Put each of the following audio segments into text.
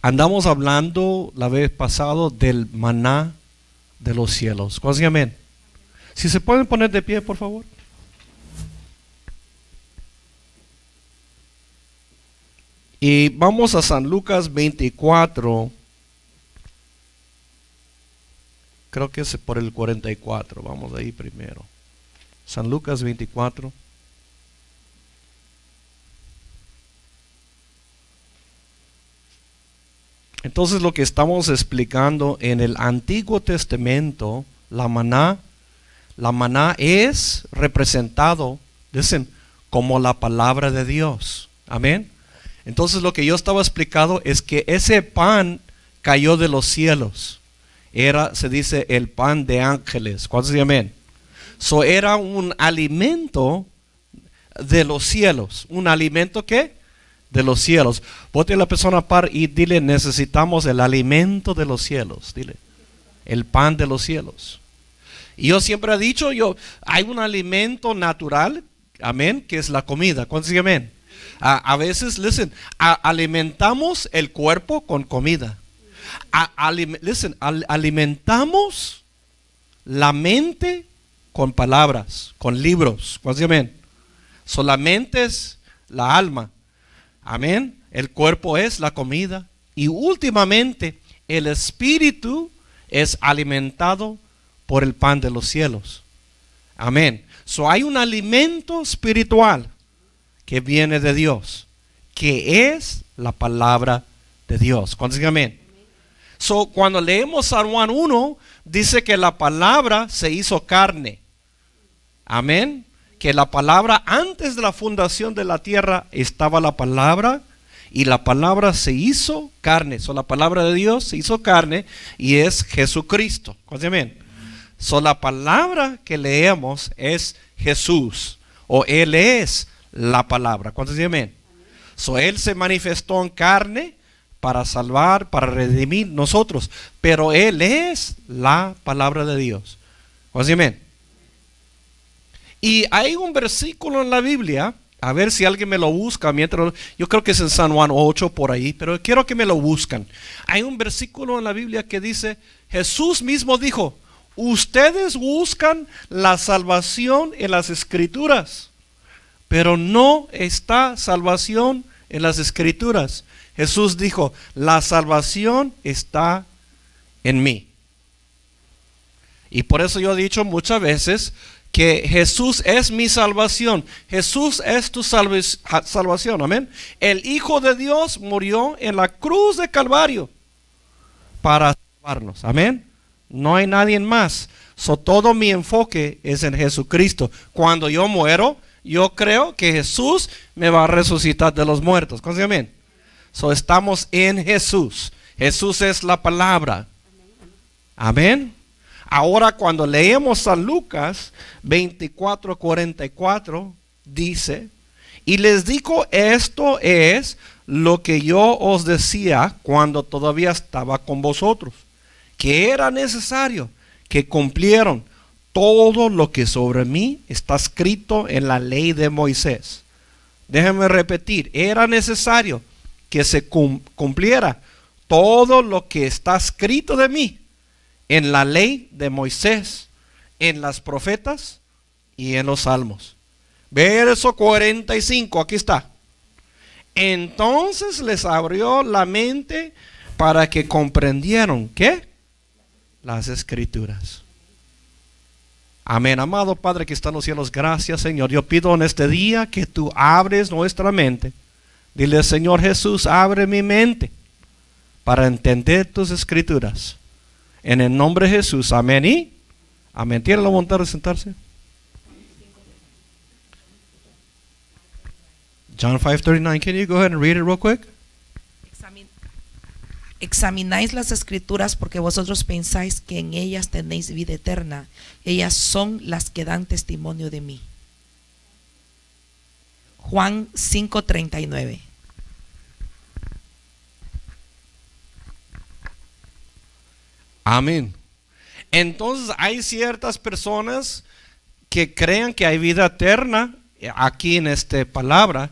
Andamos hablando la vez pasado del maná de los cielos. ¿Cuántos amén? Si se pueden poner de pie, por favor. Y vamos a San Lucas 24. Creo que es por el 44. Vamos ahí primero. San Lucas 24. Entonces lo que estamos explicando en el Antiguo Testamento, la maná, la maná es representado, dicen, como la palabra de Dios. Amén. Entonces lo que yo estaba explicando es que ese pan cayó de los cielos. Era, se dice, el pan de ángeles. ¿Cuántos dicen amén? So era un alimento de los cielos. Un alimento que de los cielos. Vote a la persona par y dile, necesitamos el alimento de los cielos. Dile, el pan de los cielos. Y yo siempre he dicho, yo, hay un alimento natural, amén, que es la comida. A, veces, listen, alimentamos el cuerpo con comida. listen, alimentamos la mente con palabras, con libros. Solamente es la alma. Amén. El cuerpo es la comida. Y últimamente, el espíritu es alimentado por el pan de los cielos. Amén. So hay un alimento espiritual que viene de Dios, que es la palabra de Dios. ¿Cuántos amén? So, cuando leemos San Juan 1, dice que la palabra se hizo carne. Amén que la palabra antes de la fundación de la tierra estaba la palabra y la palabra se hizo carne. So, la palabra de Dios se hizo carne y es Jesucristo. amén? So, la palabra que leemos es Jesús o Él es la palabra. ¿Cuántos amén? So, él se manifestó en carne para salvar, para redimir nosotros, pero Él es la palabra de Dios. ¿Cuántos amén? Y hay un versículo en la Biblia, a ver si alguien me lo busca mientras yo creo que es en San Juan 8 por ahí, pero quiero que me lo buscan. Hay un versículo en la Biblia que dice, Jesús mismo dijo, ustedes buscan la salvación en las escrituras, pero no está salvación en las escrituras. Jesús dijo, la salvación está en mí. Y por eso yo he dicho muchas veces, que Jesús es mi salvación. Jesús es tu salvación. Amén. El Hijo de Dios murió en la cruz de Calvario para salvarnos. Amén. No hay nadie más. So, todo mi enfoque es en Jesucristo. Cuando yo muero, yo creo que Jesús me va a resucitar de los muertos. ¿Cómo So, estamos en Jesús. Jesús es la palabra. Amén. Ahora cuando leemos a Lucas 24, 44, dice, y les digo, esto es lo que yo os decía cuando todavía estaba con vosotros, que era necesario que cumplieron todo lo que sobre mí está escrito en la ley de Moisés. Déjenme repetir, era necesario que se cumpliera todo lo que está escrito de mí en la ley de Moisés, en las profetas y en los salmos. Verso 45, aquí está. Entonces les abrió la mente para que comprendieron qué? Las escrituras. Amén, amado Padre que está en los cielos, gracias Señor. Yo pido en este día que tú abres nuestra mente. Dile, Señor Jesús, abre mi mente para entender tus escrituras. En el nombre de Jesús. Amén y amén. ¿Tiene la voluntad de sentarse? John 5:39. Can you go ahead and read it real quick? Examináis las escrituras porque vosotros pensáis que en ellas tenéis vida eterna. Ellas son las que dan testimonio de mí. Juan 5:39. Amén. Entonces hay ciertas personas que crean que hay vida eterna eh, aquí en esta palabra,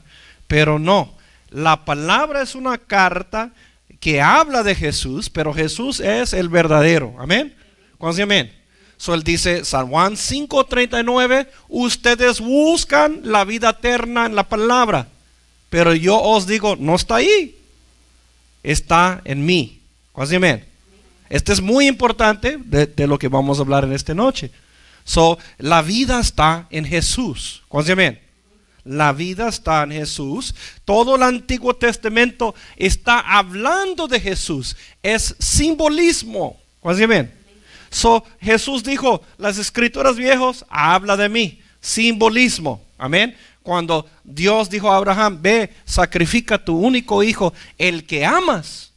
pero no. La palabra es una carta que habla de Jesús, pero Jesús es el verdadero. Amén. ¿Cuántos amén? So él dice, San Juan 5:39, ustedes buscan la vida eterna en la palabra, pero yo os digo, no está ahí, está en mí. ¿Cuántos amén? Esto es muy importante de, lo que vamos a hablar en esta noche. So, la vida está en Jesús. La vida está en Jesús. Todo el Antiguo Testamento está hablando de Jesús. Es simbolismo. So, Jesús dijo, las escrituras viejos habla de mí. Simbolismo. Amén. Cuando Dios dijo a Abraham, ve, sacrifica tu único hijo, el que amas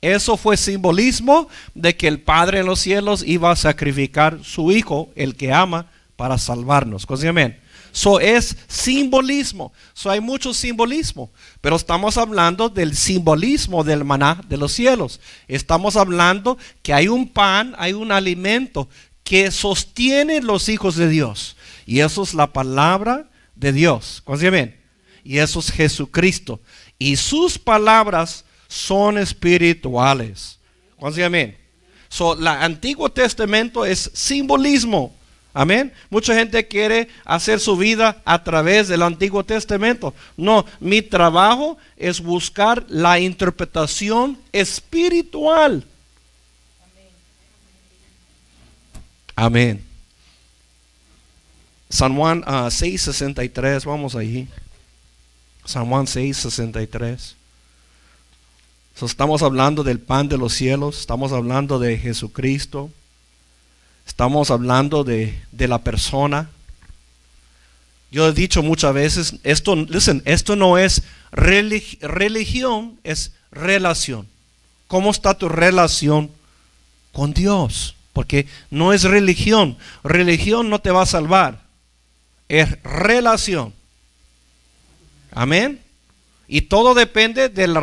eso fue simbolismo de que el Padre en los cielos iba a sacrificar su Hijo, el que ama, para salvarnos. amén. Eso es simbolismo. Eso hay mucho simbolismo. Pero estamos hablando del simbolismo del maná de los cielos. Estamos hablando que hay un pan, hay un alimento que sostiene los hijos de Dios. Y eso es la palabra de Dios. amén. Y eso es Jesucristo. Y sus palabras son espirituales. ¿Cuántos amén? So, la Antiguo Testamento es simbolismo. Amén. Mucha gente quiere hacer su vida a través del Antiguo Testamento. No, mi trabajo es buscar la interpretación espiritual. Amén. San Juan 6.63, ah, vamos allí. San Juan 6.63 estamos hablando del pan de los cielos, estamos hablando de Jesucristo, estamos hablando de, la persona. Yo he dicho muchas veces, esto, esto no es religión, es relación. ¿Cómo está tu relación con Dios? Porque no es religión. Religión no te va a salvar. Es relación. Amén. Y todo depende de la,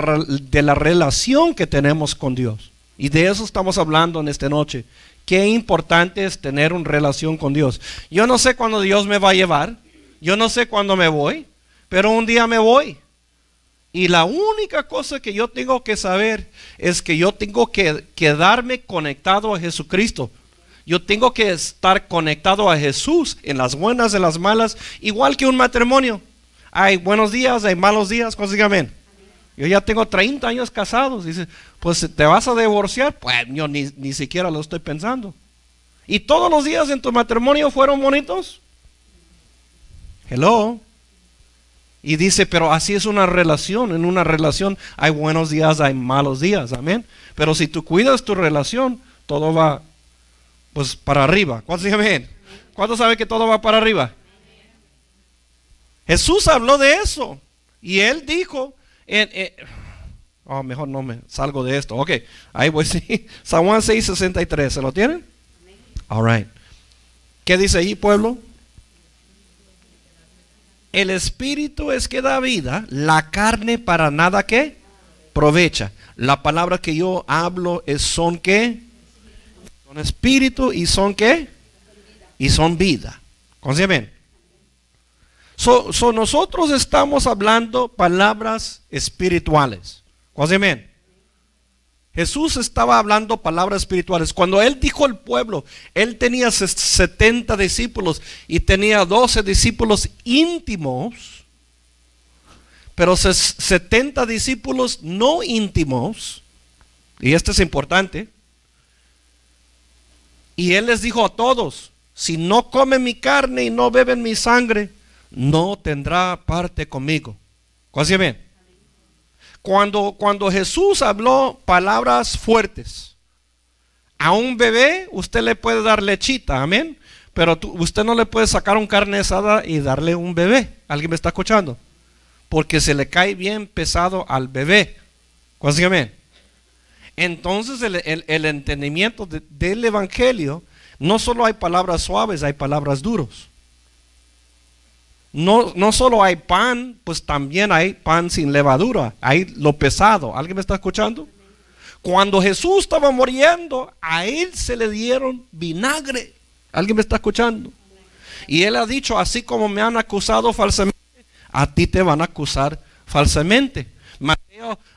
relación que tenemos con Dios. Y de eso estamos hablando en esta noche. Qué importante es tener una relación con Dios. Yo no sé cuándo Dios me va a llevar. Yo no sé cuándo me voy. Pero un día me voy. Y la única cosa que yo tengo que saber es que yo tengo que quedarme conectado a Jesucristo. Yo tengo que estar conectado a Jesús en las buenas, en las malas, igual que un matrimonio hay buenos días, hay malos días, cosas amén. Yo ya tengo 30 años casados. Dice, pues te vas a divorciar. Pues yo ni, siquiera lo estoy pensando. ¿Y todos los días en tu matrimonio fueron bonitos? Hello. Y dice, pero así es una relación. En una relación hay buenos días, hay malos días. Amén. Pero si tú cuidas tu relación, todo va pues para arriba. ¿Cuántos amén? ¿Cuántos que todo va para arriba? Jesús habló de eso. Y él dijo, oh, mejor no me salgo de esto. Ok, ahí voy, sí. San Juan 6.63, ¿se lo tienen? All right. ¿Qué dice ahí, pueblo? El espíritu es que da vida, la carne para nada que provecha. La palabra que yo hablo es son que son espíritu y son qué y son vida. bien So, nosotros estamos hablando palabras espirituales. amén? Jesús estaba hablando palabras espirituales. Cuando él dijo al pueblo, él tenía 70 discípulos y tenía 12 discípulos íntimos, pero 70 discípulos no íntimos, y esto es importante, y él les dijo a todos, si no comen mi carne y no beben mi sangre, no tendrá parte conmigo. ¿Cuál bien? Cuando, cuando Jesús habló palabras fuertes, a un bebé usted le puede dar lechita, amén. Pero usted no le puede sacar un carne asada y darle un bebé. ¿Alguien me está escuchando? Porque se le cae bien pesado al bebé. ¿Cuál amén? Entonces el, entendimiento del Evangelio, no solo hay palabras suaves, hay palabras duras no, no solo hay pan, pues también hay pan sin levadura, hay lo pesado. ¿Alguien me está escuchando? Cuando Jesús estaba muriendo, a él se le dieron vinagre. ¿Alguien me está escuchando? Y él ha dicho, así como me han acusado falsamente, a ti te van a acusar falsamente.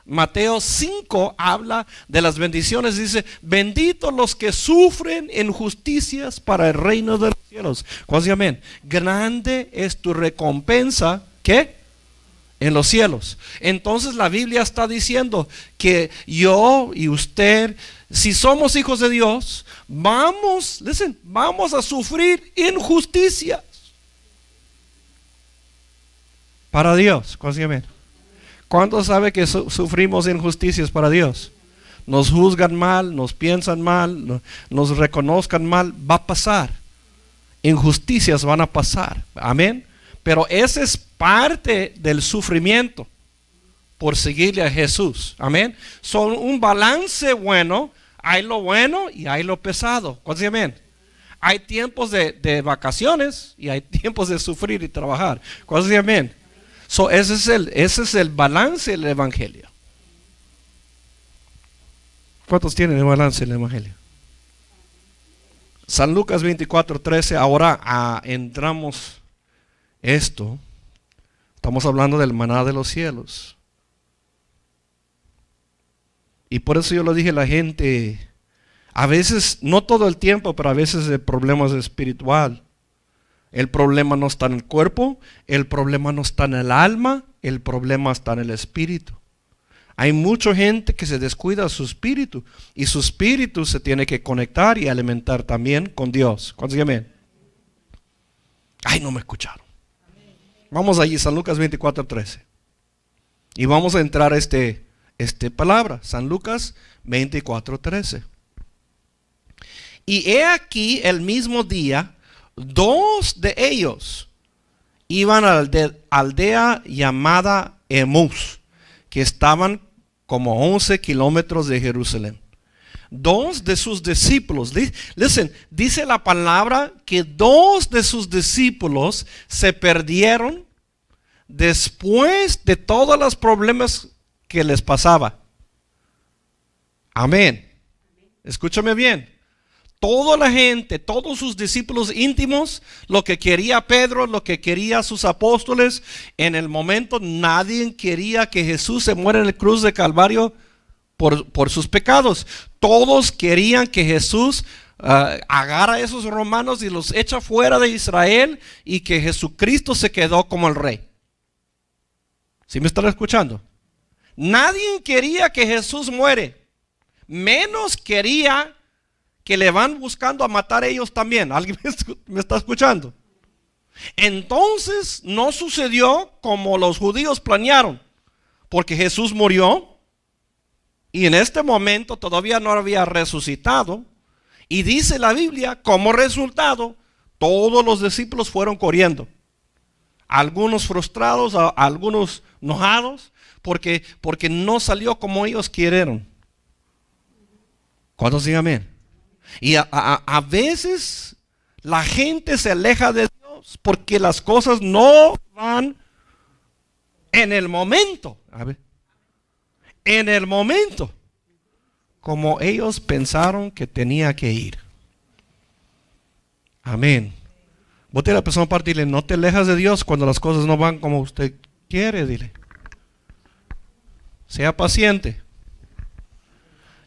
Mateo 5 habla de las bendiciones, dice, benditos los que sufren injusticias para el reino de los cielos. Cuasi amén. Grande es tu recompensa, ¿qué? En los cielos. Entonces la Biblia está diciendo que yo y usted, si somos hijos de Dios, vamos, listen, vamos a sufrir injusticias para Dios. Cuasi amén. ¿Cuántos sabe que sufrimos injusticias para Dios? Nos juzgan mal, nos piensan mal, nos reconozcan mal, va a pasar. Injusticias van a pasar. Amén. Pero esa es parte del sufrimiento por seguirle a Jesús. Amén. Son un balance bueno. Hay lo bueno y hay lo pesado. ¿Cuántos amén? Hay tiempos de, vacaciones y hay tiempos de sufrir y trabajar. ¿Cuántos amén? So, ese, es el, ese es el balance del Evangelio. ¿Cuántos tienen el balance del Evangelio? San Lucas 24, 13. Ahora ah, entramos esto. Estamos hablando del maná de los cielos. Y por eso yo lo dije a la gente, a veces, no todo el tiempo, pero a veces de problemas espirituales. espiritual. El problema no está en el cuerpo, el problema no está en el alma, el problema está en el espíritu. Hay mucha gente que se descuida de su espíritu y su espíritu se tiene que conectar y alimentar también con Dios. ¿Cuántos amén? Ay, no me escucharon. Vamos allí, San Lucas 24.13 Y vamos a entrar a este, este palabra, San Lucas 24, Y he aquí el mismo día dos de ellos iban a la aldea llamada Emus, que estaban como 11 kilómetros de Jerusalén. Dos de sus discípulos, listen, dice la palabra que dos de sus discípulos se perdieron después de todos los problemas que les pasaba. Amén. Escúchame bien toda la gente, todos sus discípulos íntimos, lo que quería Pedro, lo que quería sus apóstoles, en el momento nadie quería que Jesús se muera en el cruz de Calvario por, sus pecados. Todos querían que Jesús agarre ah, agarra a esos romanos y los echa fuera de Israel y que Jesucristo se quedó como el rey. ¿Sí me están escuchando? Nadie quería que Jesús muere, menos quería que le van buscando a matar a ellos también. ¿Alguien me está escuchando? Entonces no sucedió como los judíos planearon, porque Jesús murió y en este momento todavía no había resucitado. Y dice la Biblia, como resultado, todos los discípulos fueron corriendo. Algunos frustrados, algunos enojados, porque, porque no salió como ellos quieren ¿Cuántos digan y a, veces la gente se aleja de Dios porque las cosas no van en el momento. en el momento. Como ellos pensaron que tenía que ir. Amén. Vote a la persona para dile, no te alejas de Dios cuando las cosas no van como usted quiere, dile. Sea paciente.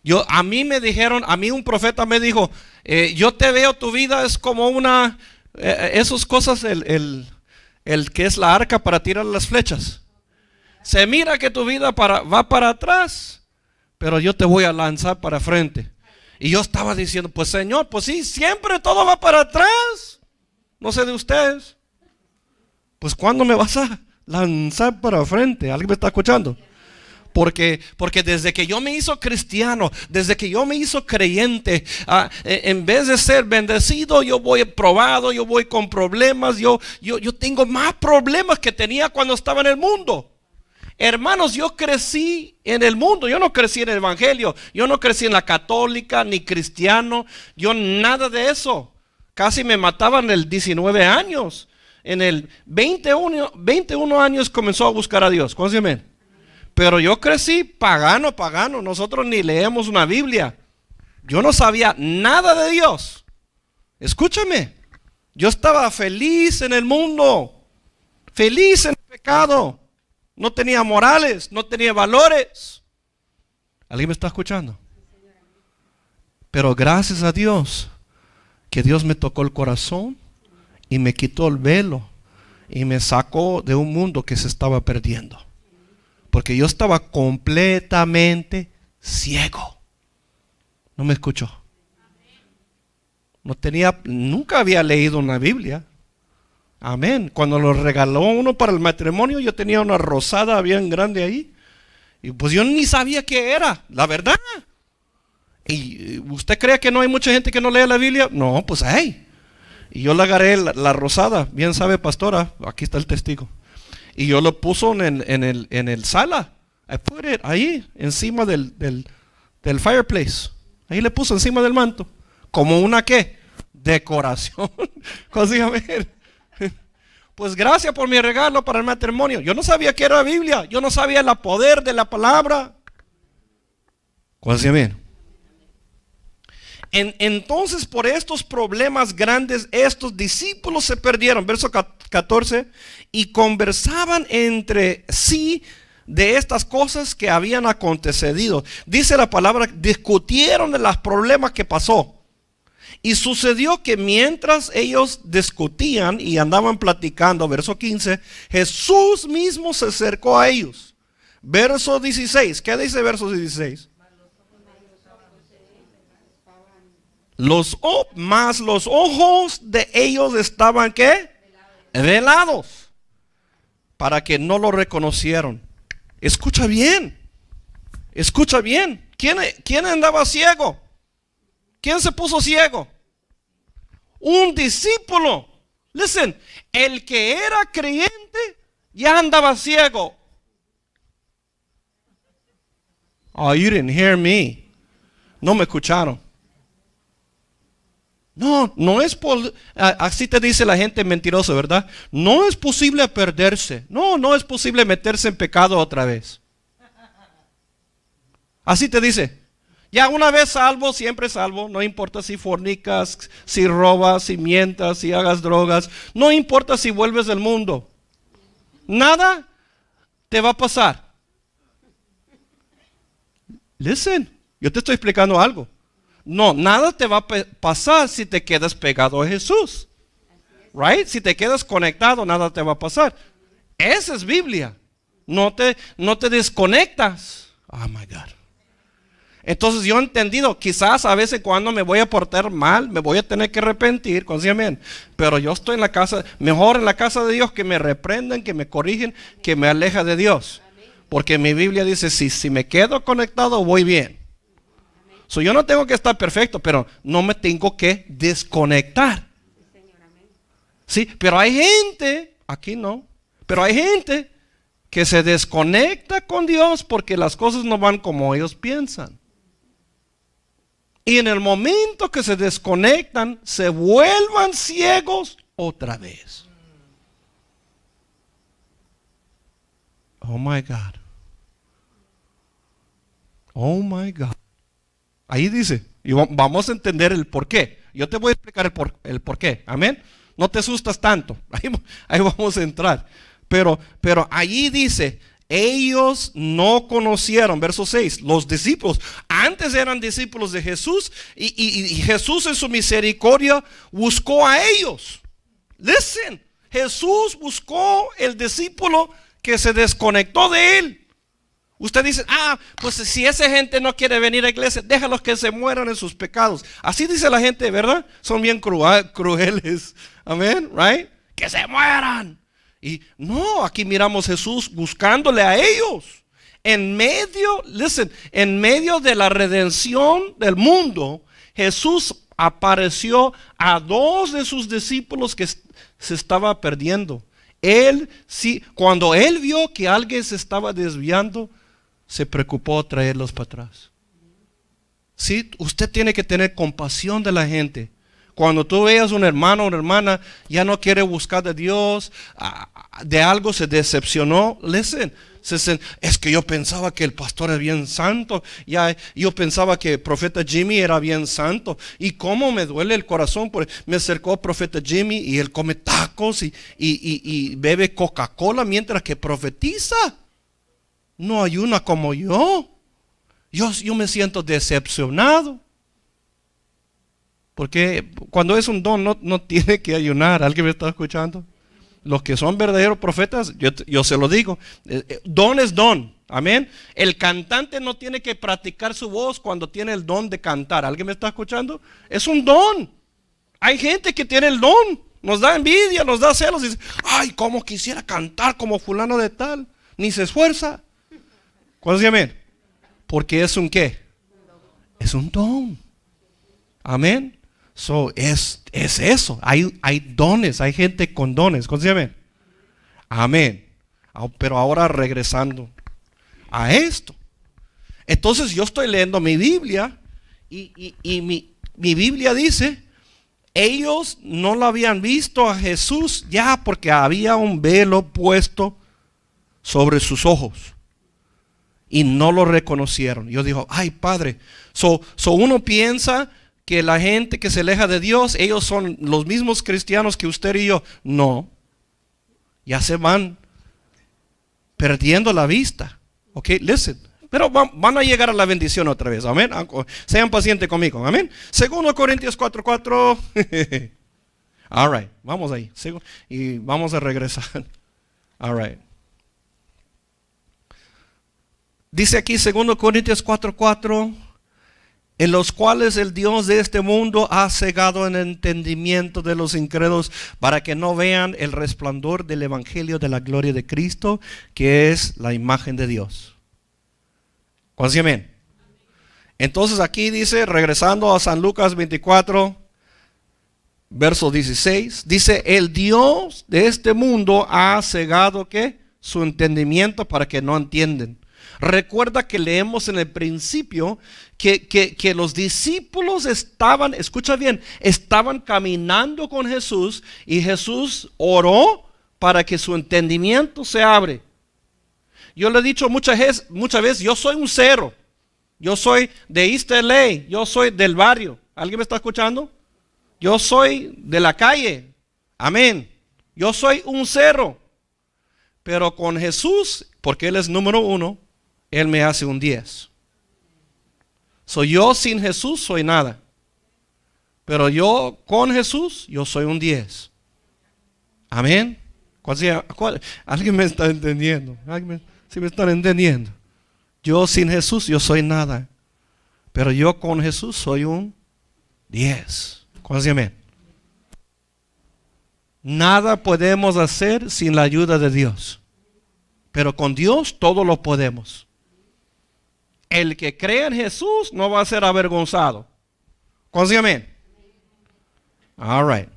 Yo, a mí me dijeron, a mí un profeta me dijo, eh, yo te veo, tu vida es como una, eh, esas cosas, el, el, que es la arca para tirar las flechas. Se mira que tu vida para, va para atrás, pero yo te voy a lanzar para frente. Y yo estaba diciendo, pues Señor, pues sí, siempre todo va para atrás. No sé de ustedes. Pues ¿cuándo me vas a lanzar para frente? ¿Alguien me está escuchando? Porque, porque desde que yo me hizo cristiano, desde que yo me hizo creyente, ah, eh, en vez de ser bendecido, yo voy probado, yo voy con problemas, yo, yo, yo tengo más problemas que tenía cuando estaba en el mundo. Hermanos, yo crecí en el mundo, yo no crecí en el Evangelio, yo no crecí en la católica, ni cristiano, yo nada de eso. Casi me mataban el 19 años. En el 21, 21 años comenzó a buscar a Dios. ¿Cuántos pero yo crecí pagano, pagano. Nosotros ni leemos una Biblia. Yo no sabía nada de Dios. Escúchame. Yo estaba feliz en el mundo. Feliz en el pecado. No tenía morales, no tenía valores. ¿Alguien me está escuchando? Pero gracias a Dios que Dios me tocó el corazón y me quitó el velo y me sacó de un mundo que se estaba perdiendo. Porque yo estaba completamente ciego. No me escuchó. No tenía, nunca había leído una Biblia. Amén. Cuando lo regaló uno para el matrimonio, yo tenía una rosada bien grande ahí. Y pues yo ni sabía qué era, la verdad. ¿Y eh, usted cree que no hay mucha gente que no lea la Biblia? No, pues hay. Y yo le agarré la rosada, bien sabe pastora, aquí está el testigo y yo lo puso en el, en el, en el sala. ahí, encima del, fireplace. Ahí le puso encima del manto. Como una qué? Decoración. Pues gracias por mi regalo para el matrimonio. Yo no sabía que era la Biblia. Yo no sabía el poder de la palabra. se bien? entonces por estos problemas grandes estos discípulos se perdieron, verso 14, y conversaban entre sí de estas cosas que habían acontecido. Dice la palabra, discutieron de los problemas que pasó. Y sucedió que mientras ellos discutían y andaban platicando, verso 15, Jesús mismo se acercó a ellos. Verso 16, ¿qué dice verso 16? Los, más los ojos de ellos estaban qué? Velados. Para que no lo reconocieron. Escucha bien. Escucha bien. ¿Quién, quién andaba ciego? ¿Quién se puso ciego? Un discípulo. Listen, el que era creyente ya andaba ciego. Oh, you didn't hear me. No me escucharon. No, no es por, así te dice la gente mentirosa, ¿verdad? No es posible perderse. No, no es posible meterse en pecado otra vez. Así te dice. Ya una vez salvo, siempre salvo. No importa si fornicas, si robas, si mientas, si hagas drogas. No importa si vuelves del mundo. Nada te va a pasar. Listen, yo te estoy explicando algo. No, nada te va a pasar si te quedas pegado a Jesús. Right? Si te quedas conectado, nada te va a pasar. Esa es Biblia. No te, no te desconectas. Oh my God. Entonces yo he entendido, quizás a veces cuando me voy a portar mal, me voy a tener que arrepentir, Pero yo estoy en la casa, mejor en la casa de Dios que me reprendan, que me corrigen, que me aleja de Dios. Porque mi Biblia dice, si, si me quedo conectado, voy bien yo no tengo que estar perfecto, pero no me tengo que desconectar. Sí, pero hay gente, aquí no, pero hay gente que se desconecta con Dios porque las cosas no van como ellos piensan. Y en el momento que se desconectan, se vuelvan ciegos otra vez. Oh my God. Oh my God. Ahí dice. Y vamos a entender el por qué. Yo te voy a explicar el por, el qué. Amén. No te asustas tanto. Ahí, vamos a entrar. Pero, pero allí dice, ellos no conocieron, verso 6, los discípulos. Antes eran discípulos de Jesús y, y, Jesús en su misericordia buscó a ellos. Listen, Jesús buscó el discípulo que se desconectó de él. Usted dice, ah, pues si esa gente no quiere venir a iglesia, déjalos que se mueran en sus pecados. Así dice la gente, ¿verdad? Son bien crueles. Amén, right? Que se mueran. Y no, aquí miramos a Jesús buscándole a ellos. En medio, listen, en medio de la redención del mundo, Jesús apareció a dos de sus discípulos que se estaba perdiendo. Él sí, cuando él vio que alguien se estaba desviando, se preocupó traerlos para atrás. Sí, usted tiene que tener compasión de la gente. Cuando tú veas un hermano o una hermana ya no quiere buscar de Dios, de algo se decepcionó, listen, es que yo pensaba que el pastor era bien santo, yo pensaba que el profeta Jimmy era bien santo y cómo me duele el corazón, porque me acercó el profeta Jimmy y él come tacos y bebe Coca-Cola mientras que profetiza no hay una como yo. Yo, yo me siento decepcionado. Porque cuando es un don no, tiene que ayunar. ¿Alguien me está escuchando? Los que son verdaderos profetas, yo, se lo digo, eh, eh, don es don. Amén. El cantante no tiene que practicar su voz cuando tiene el don de cantar. ¿Alguien me está escuchando? Es un don. Hay gente que tiene el don. Nos da envidia, nos da celos. Y dice, ay, cómo quisiera cantar como fulano de tal. Ni se esfuerza. ¿Cuántos Porque es un qué? Es un don. Amén. So, es, eso. Hay, hay dones, hay gente con dones. ¿Cuántos amén? Amén. Ah, pero ahora regresando a esto. Entonces yo estoy leyendo mi Biblia y, mi, mi Biblia dice, ellos no lo habían visto a Jesús ya porque había un velo puesto sobre sus ojos y no lo reconocieron. Yo digo, ay Padre, so, uno piensa que la gente que se aleja de Dios, ellos son los mismos cristianos que usted y yo. No, ya se van perdiendo la vista. Ok, listen. Pero van, a llegar a la bendición otra vez. Amén. Ah, sean pacientes conmigo. Amén. Segundo Corintios 4:4. All right. Vamos ahí. Y vamos a regresar. All right. Dice aquí 2 Corintios 4:4, en los cuales el Dios de este mundo ha cegado el entendimiento de los incrédulos para que no vean el resplandor del Evangelio de la gloria de Cristo, que es la imagen de Dios. ¿Cuántos amén? Entonces aquí dice, regresando a San Lucas 24, verso 16, dice, el Dios de este mundo ha cegado ¿qué? su entendimiento para que no entiendan Recuerda que leemos en el principio que, los discípulos estaban, escucha bien, estaban caminando con Jesús y Jesús oró para que su entendimiento se abre. Yo le he dicho muchas veces, muchas veces yo soy un cero. Yo soy de Easter Ley, yo soy del barrio. ¿Alguien me está escuchando? Yo soy de la calle. Amén. Yo soy un cero. Pero con Jesús, porque Él es número uno, él me hace un 10. Soy yo sin Jesús, soy nada. Pero yo con Jesús, yo soy un 10. Amén. Alguien me está entendiendo. si me están entendiendo. Yo sin Jesús, yo soy nada. Pero yo con Jesús soy un 10. ¿Cuál sea? Amén. Nada podemos hacer sin la ayuda de Dios. Pero con Dios todo lo podemos el que cree en Jesús no va a ser avergonzado. Consígueme. All right.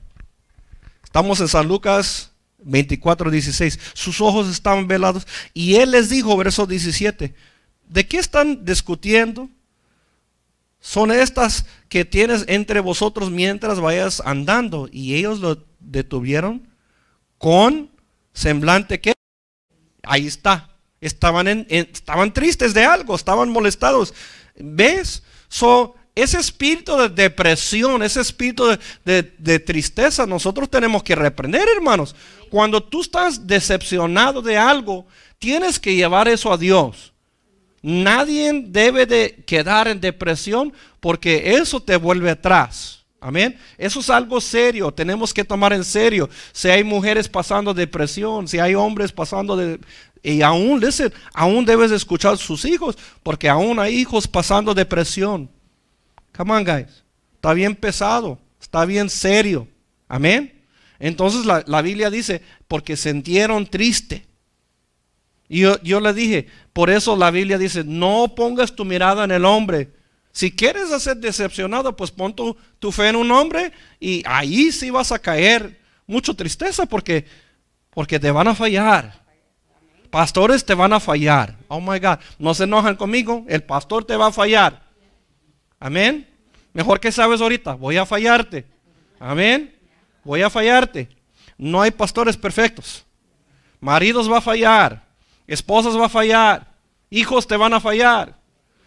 Estamos en San Lucas 24, 16. Sus ojos estaban velados. Y él les dijo, verso 17, ¿de qué están discutiendo? Son estas que tienes entre vosotros mientras vayas andando. Y ellos lo detuvieron con semblante que... Ahí está estaban, en, estaban tristes de algo, estaban molestados. ¿Ves? So, ese espíritu de depresión, ese espíritu de, tristeza, nosotros tenemos que reprender, hermanos. Cuando tú estás decepcionado de algo, tienes que llevar eso a Dios. Nadie debe de quedar en depresión porque eso te vuelve atrás. Amén. Eso es algo serio, tenemos que tomar en serio. Si hay mujeres pasando depresión, si hay hombres pasando de, y aún, listen, aún debes escuchar a sus hijos, porque aún hay hijos pasando depresión. Come on, guys. Está bien pesado, está bien serio. Amén. Entonces la, Biblia dice, porque sintieron triste. Y yo, le dije, por eso la Biblia dice, no pongas tu mirada en el hombre. Si quieres hacer decepcionado, pues pon tu, fe en un hombre y ahí sí vas a caer mucho tristeza porque, porque te van a fallar pastores te van a fallar. Oh my God, no se enojan conmigo, el pastor te va a fallar. Amén. Mejor que sabes ahorita, voy a fallarte. Amén. Voy a fallarte. No hay pastores perfectos. Maridos va a fallar, esposas va a fallar, hijos te van a fallar.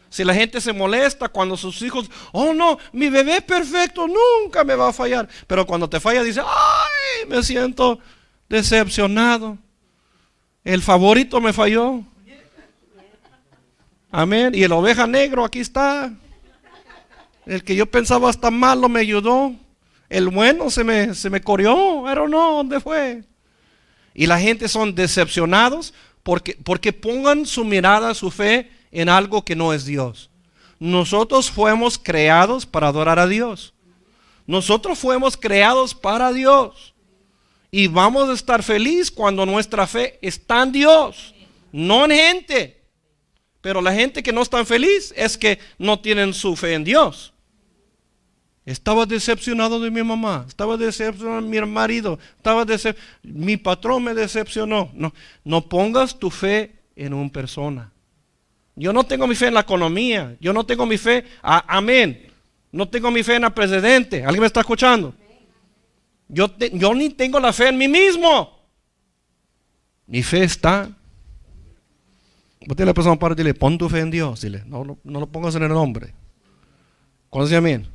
Si la gente se molesta cuando sus hijos, oh no, mi bebé perfecto nunca me va a fallar. Pero cuando te falla, dice, ay, me siento decepcionado. El favorito me falló. Amén. Y el oveja negro, aquí está. El que yo pensaba hasta malo me ayudó. El bueno se me, se me corrió. Pero no, ¿dónde fue? Y la gente son decepcionados porque, porque pongan su mirada, su fe en algo que no es Dios. Nosotros fuimos creados para adorar a Dios. Nosotros fuimos creados para Dios. Y vamos a estar feliz cuando nuestra fe está en Dios, no en gente. Pero la gente que no está feliz es que no tienen su fe en Dios. Estaba decepcionado de mi mamá, estaba decepcionado de mi marido, estaba decepcionado, mi patrón me decepcionó. No, no pongas tu fe en una persona. Yo no tengo mi fe en la economía, yo no tengo mi fe, a, amén, no tengo mi fe en el presidente. ¿Alguien me está escuchando? Yo, ni tengo la fe en mí mismo. Mi fe está. Dile a la persona para dile, pon tu fe en Dios. Dile, no, lo pongas en el nombre. se amén?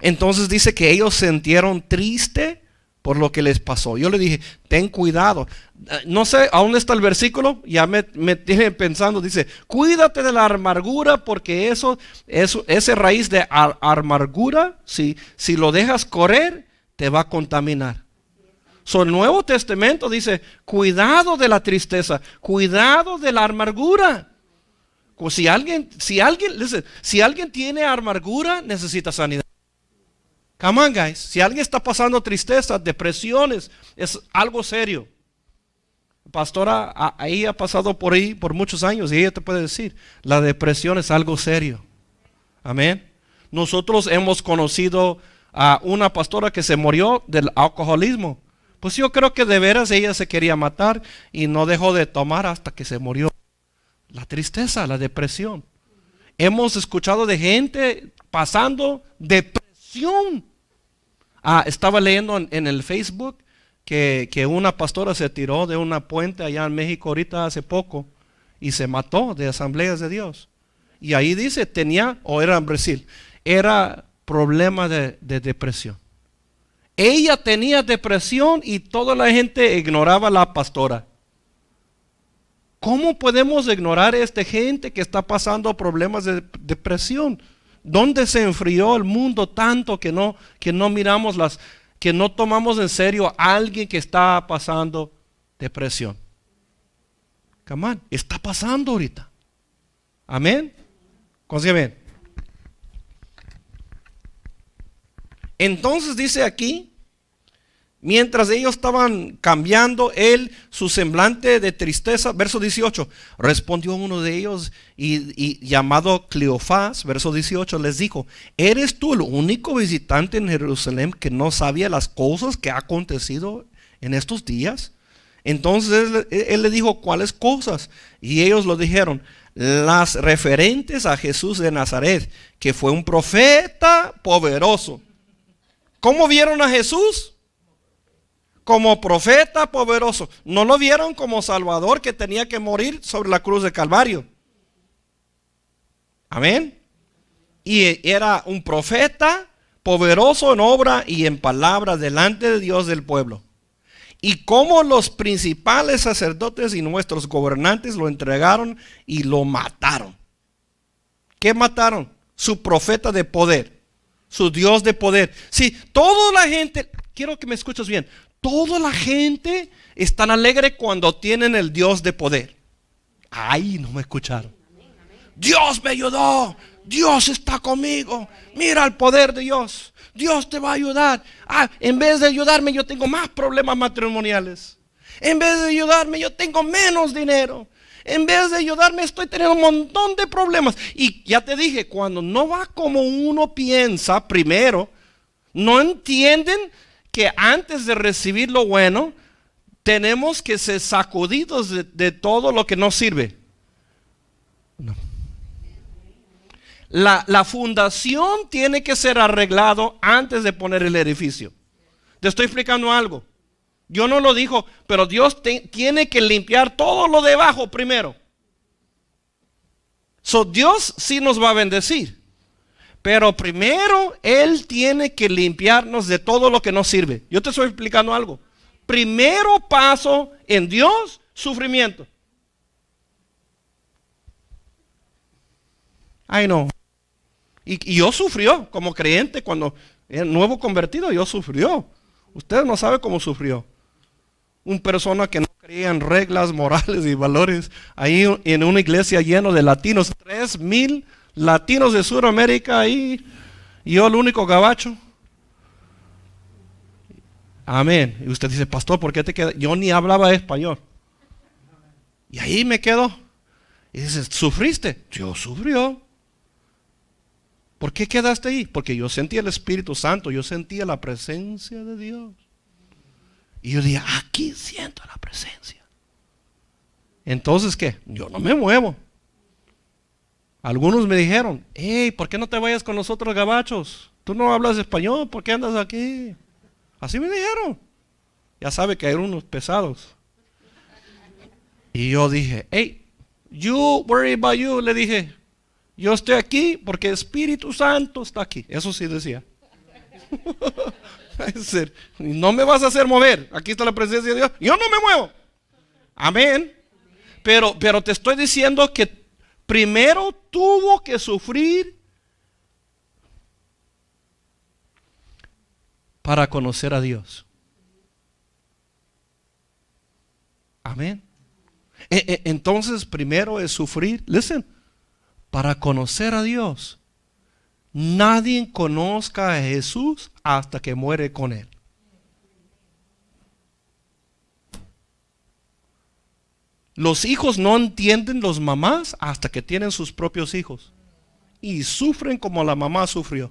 Entonces dice que ellos se sintieron triste por lo que les pasó. Yo le dije, ten cuidado. Eh, no sé, ¿aún está el versículo? Ya me, me pensando, dice, cuídate de la amargura porque eso, eso ese raíz de amargura, si, si lo dejas correr, te va a contaminar. So, el Nuevo Testamento dice, cuidado de la tristeza, cuidado de la amargura. si alguien, si alguien, dice, si alguien tiene amargura, necesita sanidad. Come guys. Si alguien está pasando tristeza, depresiones, es algo serio. Pastora, ahí ha pasado por ahí por muchos años y ella te puede decir, la depresión es algo serio. Amén. Nosotros hemos conocido a una pastora que se murió del alcoholismo. Pues yo creo que de veras ella se quería matar y no dejó de tomar hasta que se murió. La tristeza, la depresión. Hemos escuchado de gente pasando depresión. Ah, estaba leyendo en, el Facebook que, que, una pastora se tiró de una puente allá en México ahorita hace poco y se mató de asambleas de Dios. Y ahí dice, tenía, o era en Brasil, era Problema de, depresión. Ella tenía depresión y toda la gente ignoraba a la pastora. ¿Cómo podemos ignorar a esta gente que está pasando problemas de depresión? ¿Dónde se enfrió el mundo tanto que no, que no miramos las, que no tomamos en serio a alguien que está pasando depresión? Camán, está pasando ahorita. Amén. bien Entonces dice aquí, mientras ellos estaban cambiando él su semblante de tristeza, verso 18, respondió uno de ellos y, llamado Cleofás, verso 18, les dijo, ¿eres tú el único visitante en Jerusalén que no sabía las cosas que ha acontecido en estos días? Entonces él, le dijo, ¿cuáles cosas? Y ellos lo dijeron, las referentes a Jesús de Nazaret, que fue un profeta poderoso ¿Cómo vieron a Jesús? Como profeta poderoso. No lo vieron como Salvador que tenía que morir sobre la cruz de Calvario. Amén. Y era un profeta poderoso en obra y en palabra delante de Dios del pueblo. Y como los principales sacerdotes y nuestros gobernantes lo entregaron y lo mataron. ¿Qué mataron? Su profeta de poder su Dios de poder. Si toda la gente, quiero que me escuches bien, toda la gente está tan alegre cuando tienen el Dios de poder. Ahí no me escucharon. Dios me ayudó. Dios está conmigo. Mira el poder de Dios. Dios te va a ayudar. Ah, en vez de ayudarme, yo tengo más problemas matrimoniales. En vez de ayudarme, yo tengo menos dinero en vez de ayudarme, estoy teniendo un montón de problemas. Y ya te dije, cuando no va como uno piensa primero, no entienden que antes de recibir lo bueno, tenemos que ser sacudidos de, todo lo que nos sirve. La, la, fundación tiene que ser arreglado antes de poner el edificio. Te estoy explicando algo. Yo no lo dijo, pero Dios tiene que limpiar todo lo debajo primero. Dios sí nos va a bendecir, pero primero Él tiene que limpiarnos de todo lo que nos sirve. Yo te estoy explicando algo. Primero paso en Dios, sufrimiento. Ay no. Y, yo sufrió como creyente cuando el nuevo convertido, yo sufrió. Usted no sabe cómo sufrió. Un persona que no creía en reglas morales y valores, ahí en una iglesia llena de latinos, tres mil latinos de Sudamérica ahí, y yo el único gabacho. Amén. Y usted dice, pastor, ¿por qué te quedas? Yo ni hablaba español. Y ahí me quedo. Y dice, ¿sufriste? Yo sufrió. ¿Por qué quedaste ahí? Porque yo sentía el Espíritu Santo, yo sentía la presencia de Dios. Y yo dije, aquí siento la presencia. Entonces, ¿qué? Yo no me muevo. Algunos me dijeron, hey, ¿por qué no te vayas con nosotros gabachos? Tú no hablas español, ¿por qué andas aquí? Así me dijeron. Ya sabe que hay unos pesados. Y yo dije, hey, you worry about you. Le dije, yo estoy aquí porque Espíritu Santo está aquí. Eso sí decía. No me vas a hacer mover. Aquí está la presencia de Dios. Yo no me muevo. Amén. Pero, pero te estoy diciendo que primero tuvo que sufrir para conocer a Dios. Amén. E, e, entonces, primero es sufrir, listen, para conocer a Dios nadie conozca a Jesús hasta que muere con él. Los hijos no entienden los mamás hasta que tienen sus propios hijos. Y sufren como la mamá sufrió.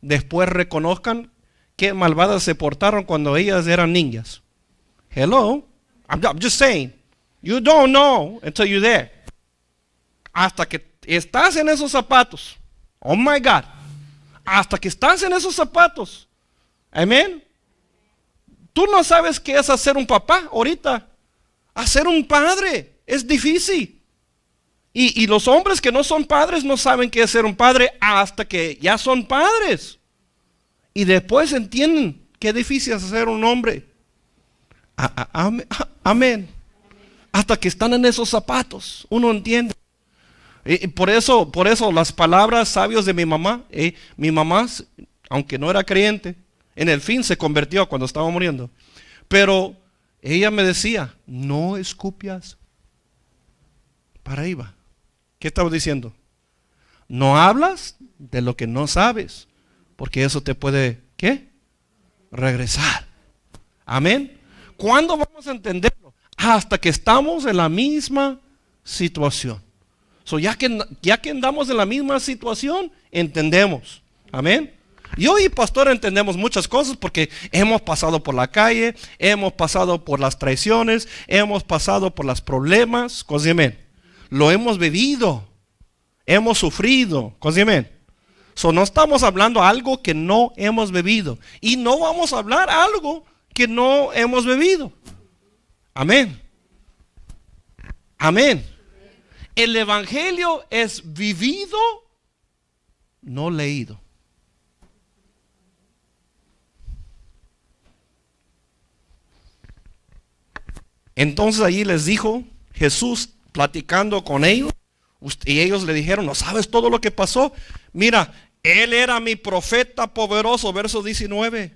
Después reconozcan qué malvadas se portaron cuando ellas eran niñas. Hello. I'm, I'm just saying. You don't know until you're there. Hasta que estás en esos zapatos. Oh my God. Hasta que estás en esos zapatos. Amén. Tú no sabes qué es hacer un papá ahorita. Hacer un padre es difícil. Y, los hombres que no son padres no saben qué es ser un padre hasta que ya son padres. Y después entienden qué difícil es ser un hombre. amén. Hasta que están en esos zapatos, uno entiende por, eso, por eso las palabras sabios de mi mamá, eh, mi mamá, aunque no era creyente, en el fin se convirtió cuando estaba muriendo. Pero ella me decía, no escupias. Para iba. ¿Qué estaba diciendo? No hablas de lo que no sabes, porque eso te puede, ¿qué? Regresar. Amén. ¿Cuándo vamos a entenderlo? Hasta que estamos en la misma situación. So ya, que, ya que andamos en la misma situación, entendemos. Amén. y hoy pastor entendemos muchas cosas porque hemos pasado por la calle, hemos pasado por las traiciones, hemos pasado por los problemas, Lo hemos bebido hemos sufrido, So, no estamos hablando algo que no hemos bebido. Y no vamos a hablar algo que no hemos bebido. Amén. Amén. El Evangelio es vivido, no leído. Entonces allí les dijo Jesús platicando con ellos y ellos le dijeron, ¿no sabes todo lo que pasó? Mira, él era mi profeta poderoso, verso 19.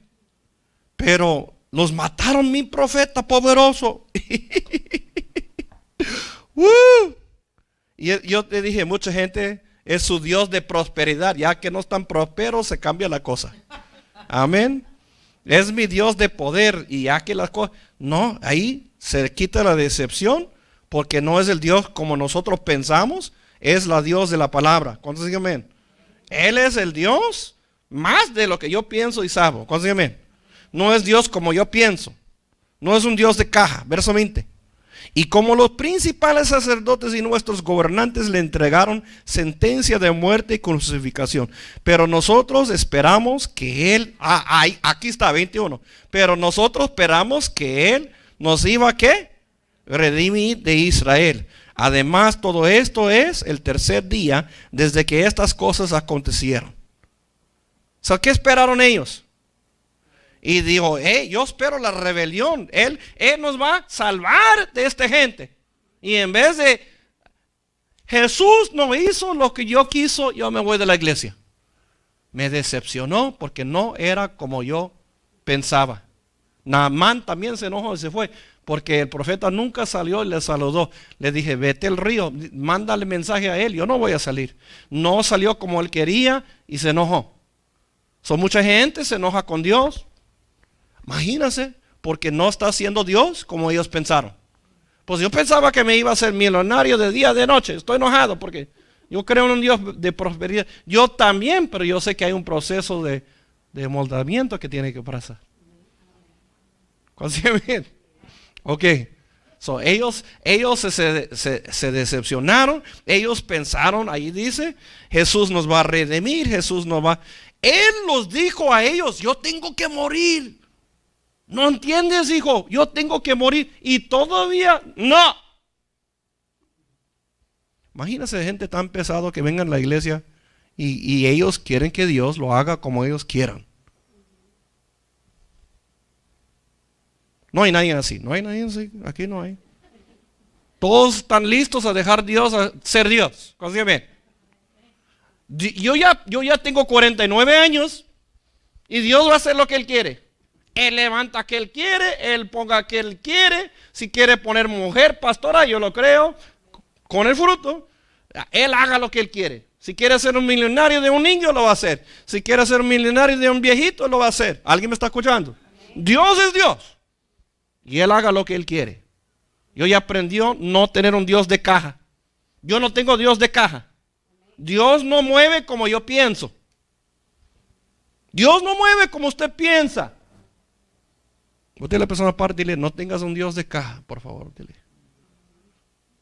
Pero los mataron mi profeta poderoso. ¡Uh! Y e, yo te dije, mucha gente es su Dios de prosperidad. Ya que no están prósperos, se cambia la cosa. Amén. Es mi Dios de poder. Y ya que las cosas. No, ahí se quita la decepción. Porque no es el Dios como nosotros pensamos. Es la Dios de la palabra. ¿Cuántos amén? Él es el Dios más de lo que yo pienso y sabo. ¿Cuántos amén? No es Dios como yo pienso. No es un Dios de caja. Verso 20. Y como los principales sacerdotes y nuestros gobernantes le entregaron sentencia de muerte y crucificación. Pero nosotros esperamos que Él, ah, aquí está 21, pero nosotros esperamos que Él nos iba a qué? Redimir de Israel. Además, todo esto es el tercer día desde que estas cosas acontecieron. O sea, ¿qué esperaron ellos? Y dijo, eh, yo espero la rebelión. Él, nos va a salvar de esta gente. Y en vez de Jesús no hizo lo que yo quiso, yo me voy de la iglesia. Me decepcionó porque no era como yo pensaba. Namán también se enojó y se fue, porque el profeta nunca salió y le saludó. Le dije, vete al río, mándale mensaje a él, yo no voy a salir. No salió como él quería y se enojó. Son mucha gente se enoja con Dios, Imagínense, porque no está haciendo Dios como ellos pensaron. Pues yo pensaba que me iba a ser millonario de día, de noche. Estoy enojado porque yo creo en un Dios de prosperidad. Yo también, pero yo sé que hay un proceso de, de moldamiento que tiene que pasar. bien? Ok. So, ellos ellos se, se, decepcionaron, ellos pensaron, ahí dice, Jesús nos va a redimir, Jesús nos va... Él los dijo a ellos, yo tengo que morir. No entiendes, hijo, yo tengo que morir y todavía no. Imagínese gente tan pesado que venga a la iglesia y, ellos quieren que Dios lo haga como ellos quieran. No hay nadie así, no hay nadie así, aquí no hay. Todos están listos a dejar Dios a ser Dios. Consígueme. Yo ya, yo ya tengo 49 años y Dios va a hacer lo que Él quiere. Él levanta que Él quiere, Él ponga que Él quiere. Si quiere poner mujer pastora, yo lo creo, con el fruto, Él haga lo que Él quiere. Si quiere ser un millonario de un niño, lo va a hacer. Si quiere ser un millonario de un viejito, lo va a hacer. ¿Alguien me está escuchando? Dios es Dios. Y Él haga lo que Él quiere. Yo ya aprendió no tener un Dios de caja. Yo no tengo Dios de caja. Dios no mueve como yo pienso. Dios no mueve como usted piensa. Usted la persona aparte, dile, no tengas un Dios de caja, por favor,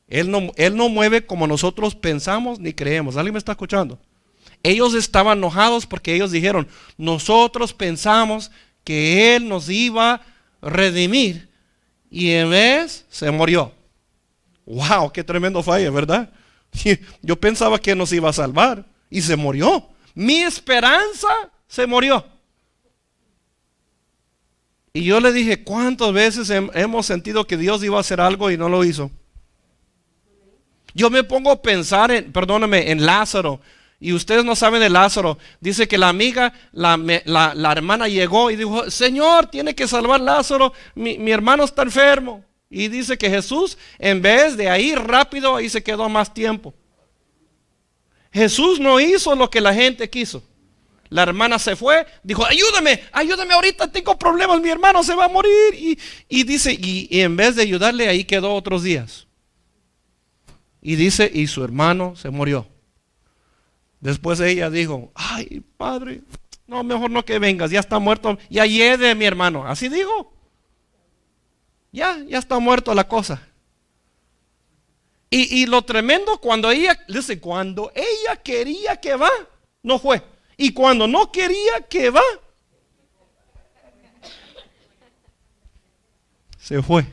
Él no, él no mueve como nosotros pensamos ni creemos. ¿Alguien me está escuchando? Ellos estaban enojados porque ellos dijeron, nosotros pensamos que Él nos iba a redimir y en vez se murió. ¡Wow! ¡Qué tremendo fallo! ¿verdad? Yo pensaba que nos iba a salvar y se murió. Mi esperanza se murió. Y yo le dije, ¿cuántas veces hemos sentido que Dios iba a hacer algo y no lo hizo? Yo me pongo a pensar, en, perdóname, en Lázaro. Y ustedes no saben de Lázaro. Dice que la amiga, la, hermana llegó y dijo, Señor, tiene que salvar Lázaro, mi, mi, hermano está enfermo. Y dice que Jesús, en vez de ir rápido, ahí se quedó más tiempo. Jesús no hizo lo que la gente quiso. La hermana se fue, dijo, ayúdame, ayúdame ahorita, tengo problemas, mi hermano se va a morir. Y, dice, y, en vez de ayudarle, ahí quedó otros días. Y dice, y su hermano se murió. Después ella dijo, ay, padre, no, mejor no que vengas, ya está muerto, ya lleve mi hermano. Así digo, ya, ya está muerto la cosa. Y, y lo tremendo, cuando ella, dice, cuando ella quería que va, no fue. Y cuando no quería que va, se fue.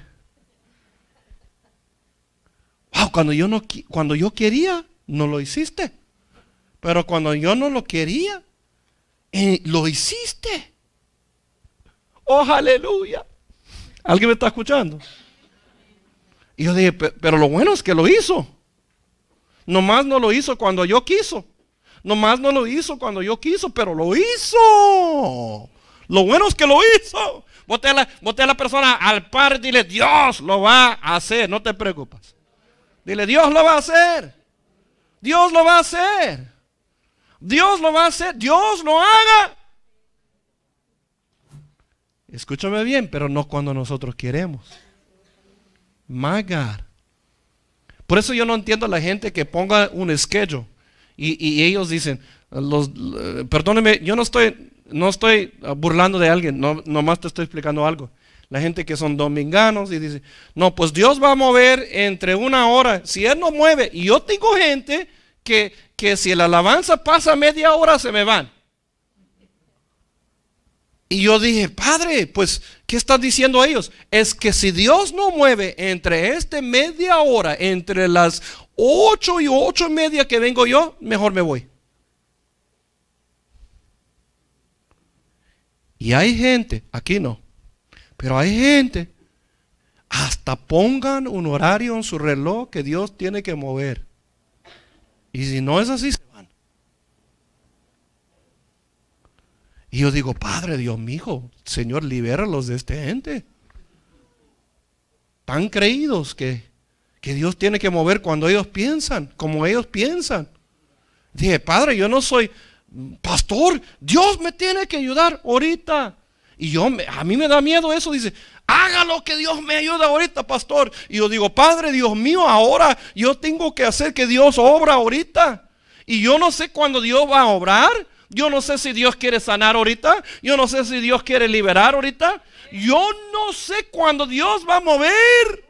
Wow, cuando yo, no, cuando yo quería, no lo hiciste. Pero cuando yo no lo quería, eh, lo hiciste. Oh, aleluya. ¿Alguien me está escuchando? Y yo dije, pero lo bueno es que lo hizo. Nomás no lo hizo cuando yo quiso. Nomás no lo hizo cuando yo quiso, pero lo hizo. Lo bueno es que lo hizo. Bote a la, persona al par y dile, Dios lo va a hacer, no te preocupes. Dile, Dios lo va a hacer. Dios lo va a hacer. Dios lo va a hacer. Dios lo haga. Escúchame bien, pero no cuando nosotros queremos. Magar. Por eso yo no entiendo a la gente que ponga un esquello. Y, ellos dicen, los, perdóneme, yo no estoy, no estoy burlando de alguien, no, nomás te estoy explicando algo. La gente que son dominganos y dice, no, pues Dios va a mover entre una hora. Si Él no mueve, y yo tengo gente que, que si la alabanza pasa media hora se me van. Y yo dije, Padre, pues, ¿qué están diciendo ellos? Es que si Dios no mueve entre este media hora, entre las 8 y ocho y media que vengo yo, mejor me voy. Y hay gente, aquí no, pero hay gente, hasta pongan un horario en su reloj que Dios tiene que mover. Y si no es así, se van. Y yo digo, Padre Dios mío, Señor, libéralos de esta gente. Tan creídos que que Dios tiene que mover cuando ellos piensan, como ellos piensan. Dije, Padre, yo no soy pastor, Dios me tiene que ayudar ahorita. Y yo, a mí me da miedo eso, dice, hágalo que Dios me ayuda ahorita, pastor. Y yo digo, Padre, Dios mío, ahora yo tengo que hacer que Dios obra ahorita. Y yo no sé cuándo Dios va a obrar. Yo no sé si Dios quiere sanar ahorita. Yo no sé si Dios quiere liberar ahorita. Yo no sé cuándo Dios va a mover.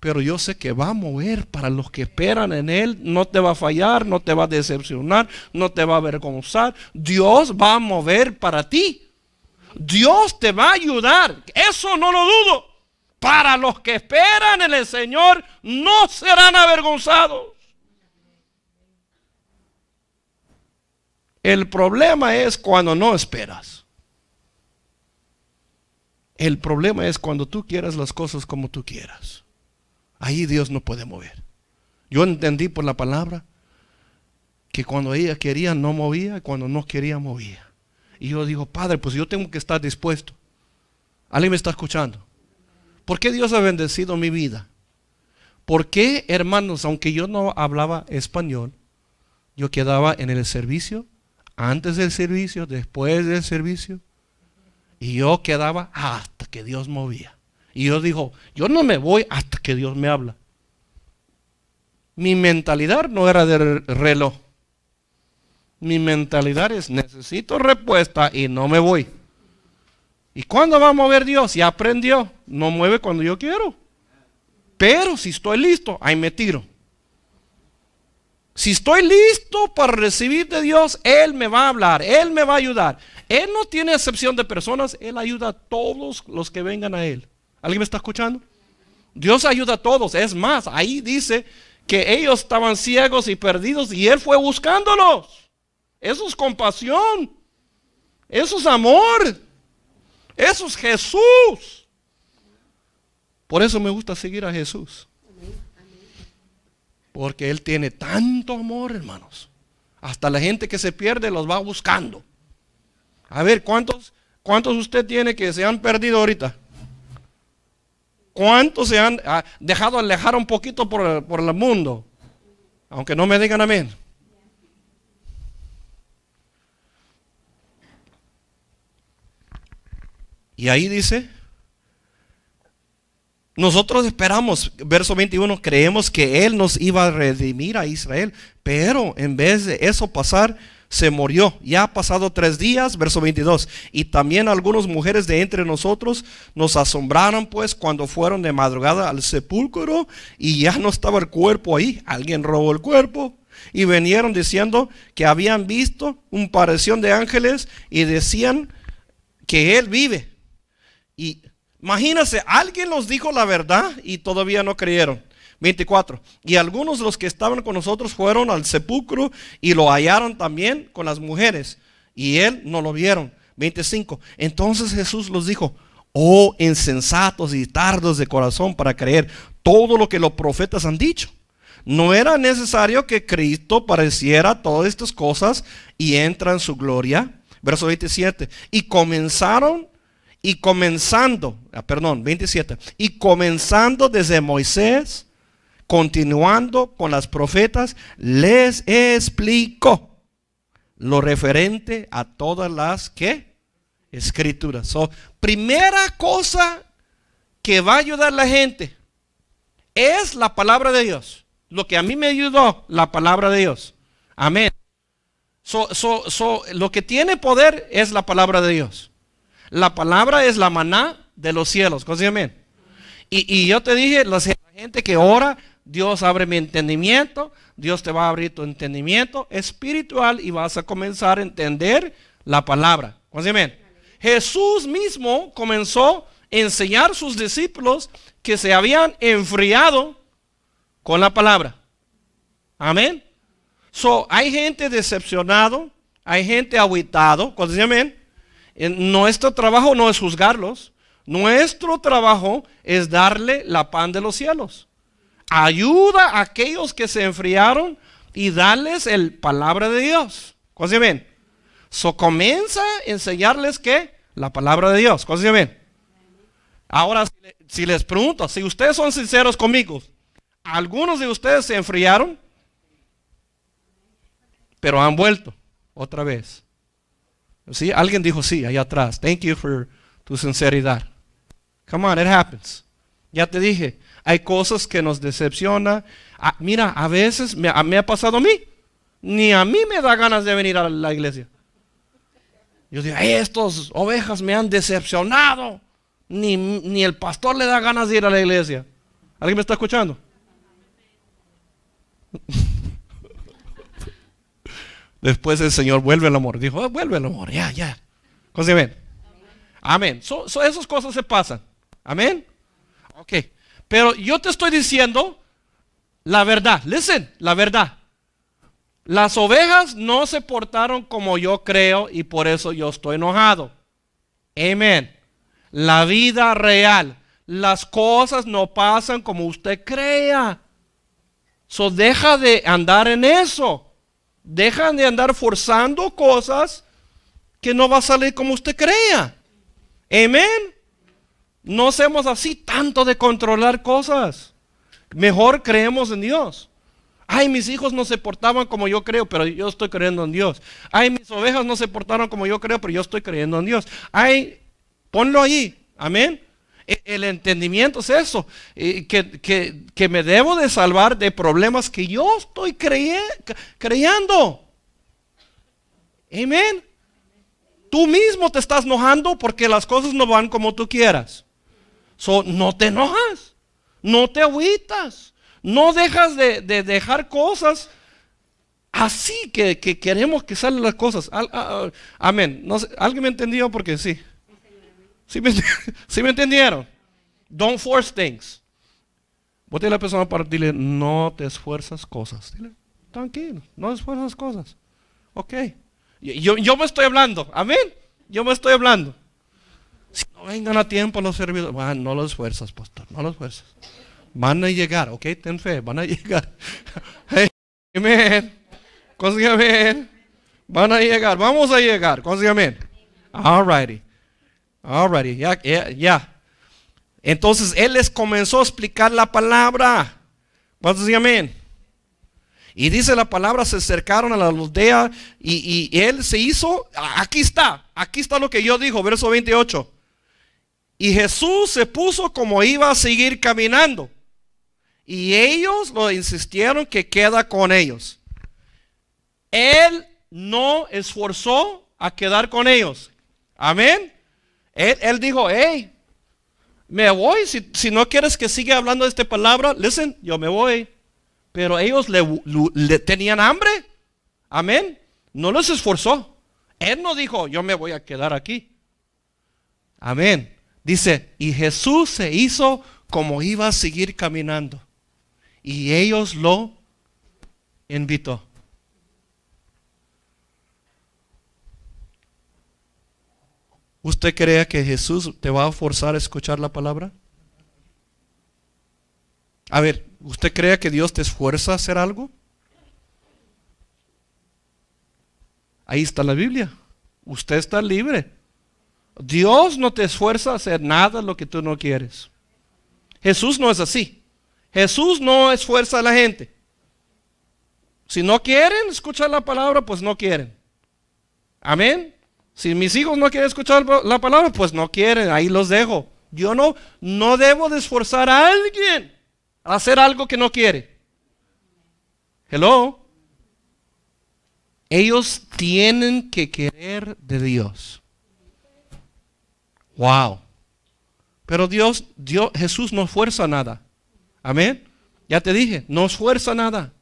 pero yo sé que va a mover para los que esperan en Él. No te va a fallar, no te va a decepcionar, no te va a avergonzar. Dios va a mover para ti. Dios te va a ayudar. Eso no lo dudo. Para los que esperan en el Señor, no serán avergonzados. El problema es cuando no esperas. El problema es cuando tú quieras las cosas como tú quieras. Ahí Dios no puede mover. Yo entendí por la palabra que cuando ella quería no movía, cuando no quería movía. Y yo digo, Padre, pues yo tengo que estar dispuesto. ¿Alguien me está escuchando? ¿Por qué Dios ha bendecido mi vida? ¿Por qué, hermanos, aunque yo no hablaba español, yo quedaba en el servicio, antes del servicio, después del servicio, y yo quedaba hasta que Dios movía. Y yo dijo, yo no me voy hasta que Dios me habla. Mi mentalidad no era de reloj. Mi mentalidad es, necesito respuesta y no me voy. ¿Y cuándo va a mover Dios? Ya aprendió. No mueve cuando yo quiero. Pero si estoy listo, ahí me tiro. Si estoy listo para recibir de Dios, Él me va a hablar, Él me va a ayudar. Él no tiene excepción de personas, Él ayuda a todos los que vengan a Él. ¿Alguien me está escuchando? Dios ayuda a todos. Es más, ahí dice que ellos estaban ciegos y perdidos y Él fue buscándolos. Eso es compasión. Eso es amor. Eso es Jesús. Por eso me gusta seguir a Jesús. Porque Él tiene tanto amor, hermanos. Hasta la gente que se pierde los va buscando. A ver, ¿cuántos, cuántos usted tiene que se han perdido ahorita? ¿Cuántos se han ah, dejado alejar un poquito por, el mundo? Aunque no me digan amén. Y ahí dice, nosotros esperamos, verso 21, creemos que Él nos iba a redimir a Israel, pero en vez de eso pasar, se murió. Ya ha pasado tres días, verso 22. Y también algunas mujeres de entre nosotros nos asombraron pues cuando fueron de madrugada al sepulcro y ya no estaba el cuerpo ahí. Alguien robó el cuerpo. Y vinieron diciendo que habían visto un parecido de ángeles y decían que él vive. Y imagínense, alguien nos dijo la verdad y todavía no creyeron. 24. Y algunos de los que estaban con nosotros fueron al sepulcro y lo hallaron también con las mujeres. Y él no lo vieron. 25. Entonces Jesús los dijo, oh insensatos y tardos de corazón para creer todo lo que los profetas han dicho. No era necesario que Cristo pareciera todas estas cosas y entra en su gloria. Verso 27. Y comenzaron y comenzando, ah, perdón, 27. Y comenzando desde Moisés continuando con las profetas, les explico lo referente a todas las que escrituras. So, primera cosa que va a ayudar a la gente es la palabra de Dios. Lo que a mí me ayudó, la palabra de Dios. Amén. So, so, so, lo que tiene poder es la palabra de Dios. La palabra es la maná de los cielos. ¿Cómo Y, y yo te dije, la gente que ora Dios abre mi entendimiento, Dios te va a abrir tu entendimiento espiritual y vas a comenzar a entender la palabra. Jesús mismo comenzó a enseñar a sus discípulos que se habían enfriado con la palabra. Amén. So, hay gente decepcionado, hay gente aguitado, eh, Nuestro trabajo no es juzgarlos, nuestro trabajo es darle la pan de los cielos ayuda a aquellos que se enfriaron y dales el palabra de Dios. ¿Cómo se ven? So comienza a enseñarles que la palabra de Dios. ¿Cómo se ven? Ahora, si les pregunto, si ustedes son sinceros conmigo, algunos de ustedes se enfriaron, pero han vuelto otra vez. ¿Sí? Alguien dijo sí, allá atrás. Thank you for tu sinceridad. Come on, it happens. Ya te dije, hay cosas que nos decepcionan. Ah, mira, a veces me, ha pasado a mí. Ni a mí me da ganas de venir a la iglesia. Yo digo, estos ovejas me han decepcionado. Ni, el pastor le da ganas de ir a la iglesia. ¿Alguien me está escuchando? Después el Señor vuelve el amor. Dijo, ah, vuelve el amor, ya, ya. ¿Cómo se ven? Amén. esas cosas se pasan. Amén. Ok. Pero yo te estoy diciendo la verdad. Listen, la verdad. Las ovejas no se portaron como yo creo y por eso yo estoy enojado. Amén. La vida real. Las cosas no pasan como usted crea. So deja de andar en eso. Deja de andar forzando cosas que no va a salir como usted crea. Amén. No seamos así tanto de controlar cosas. Mejor creemos en Dios. Ay, mis hijos no se portaban como yo creo, pero yo estoy creyendo en Dios. Ay, mis ovejas no se portaron como yo creo, pero yo estoy creyendo en Dios. Ay, ponlo ahí. Amén. E, el entendimiento es eso, eh, que, que, me debo de salvar de problemas que yo estoy creyendo. creyendo. Amén. Tú mismo te estás enojando porque las cosas no van como tú quieras no te enojas, no te agüitas, no dejas de, dejar cosas así que, queremos que salgan las cosas. amén. No ¿Alguien me entendió? Porque sí. ¿Sí me, me entendieron? Don't force things. Vos a la persona para dile, no te esfuerzas cosas. tranquilo, no te esfuerzas cosas. Ok. Yo, yo me estoy hablando. Amén. Yo me estoy hablando. Si no vengan a tiempo los servidores, no los fuerzas, pastor, no los fuerzas. Van a llegar, ok, ten fe, van a llegar. amén. Van a llegar, vamos a llegar, amén. Alrighty. Alrighty, ya, ya, Entonces él les comenzó a explicar la palabra. ¿Cuántos amén? Y dice la palabra, se acercaron a la aldea y, y, él se hizo, aquí está, aquí está lo que yo digo, verso 28. Y Jesús se puso como iba a seguir caminando. Y ellos lo insistieron que queda con ellos. Él no esforzó a quedar con ellos. Amén. Él, dijo, hey, me voy. Si, no quieres que siga hablando de esta palabra, listen, yo me voy. Pero ellos le, le tenían hambre. Amén. No los esforzó. Él no dijo, yo me voy a quedar aquí. Amén. Dice, y Jesús se hizo como iba a seguir caminando. Y ellos lo invitó. ¿Usted cree que Jesús te va a forzar a escuchar la palabra? A ver, ¿usted cree que Dios te esfuerza a hacer algo? Ahí está la Biblia. Usted está libre. Dios no te esfuerza a hacer nada lo que tú no quieres. Jesús no es así. Jesús no esfuerza a la gente. Si no quieren escuchar la palabra, pues no quieren. Amén. Si mis hijos no quieren escuchar la palabra, pues no quieren, ahí los dejo. Yo no, no debo de esforzar a alguien a hacer algo que no quiere. Hello. Ellos tienen que querer de Dios. Wow. Pero Dios, Dios, Jesús no fuerza nada. Amén. Ya te dije, no fuerza nada.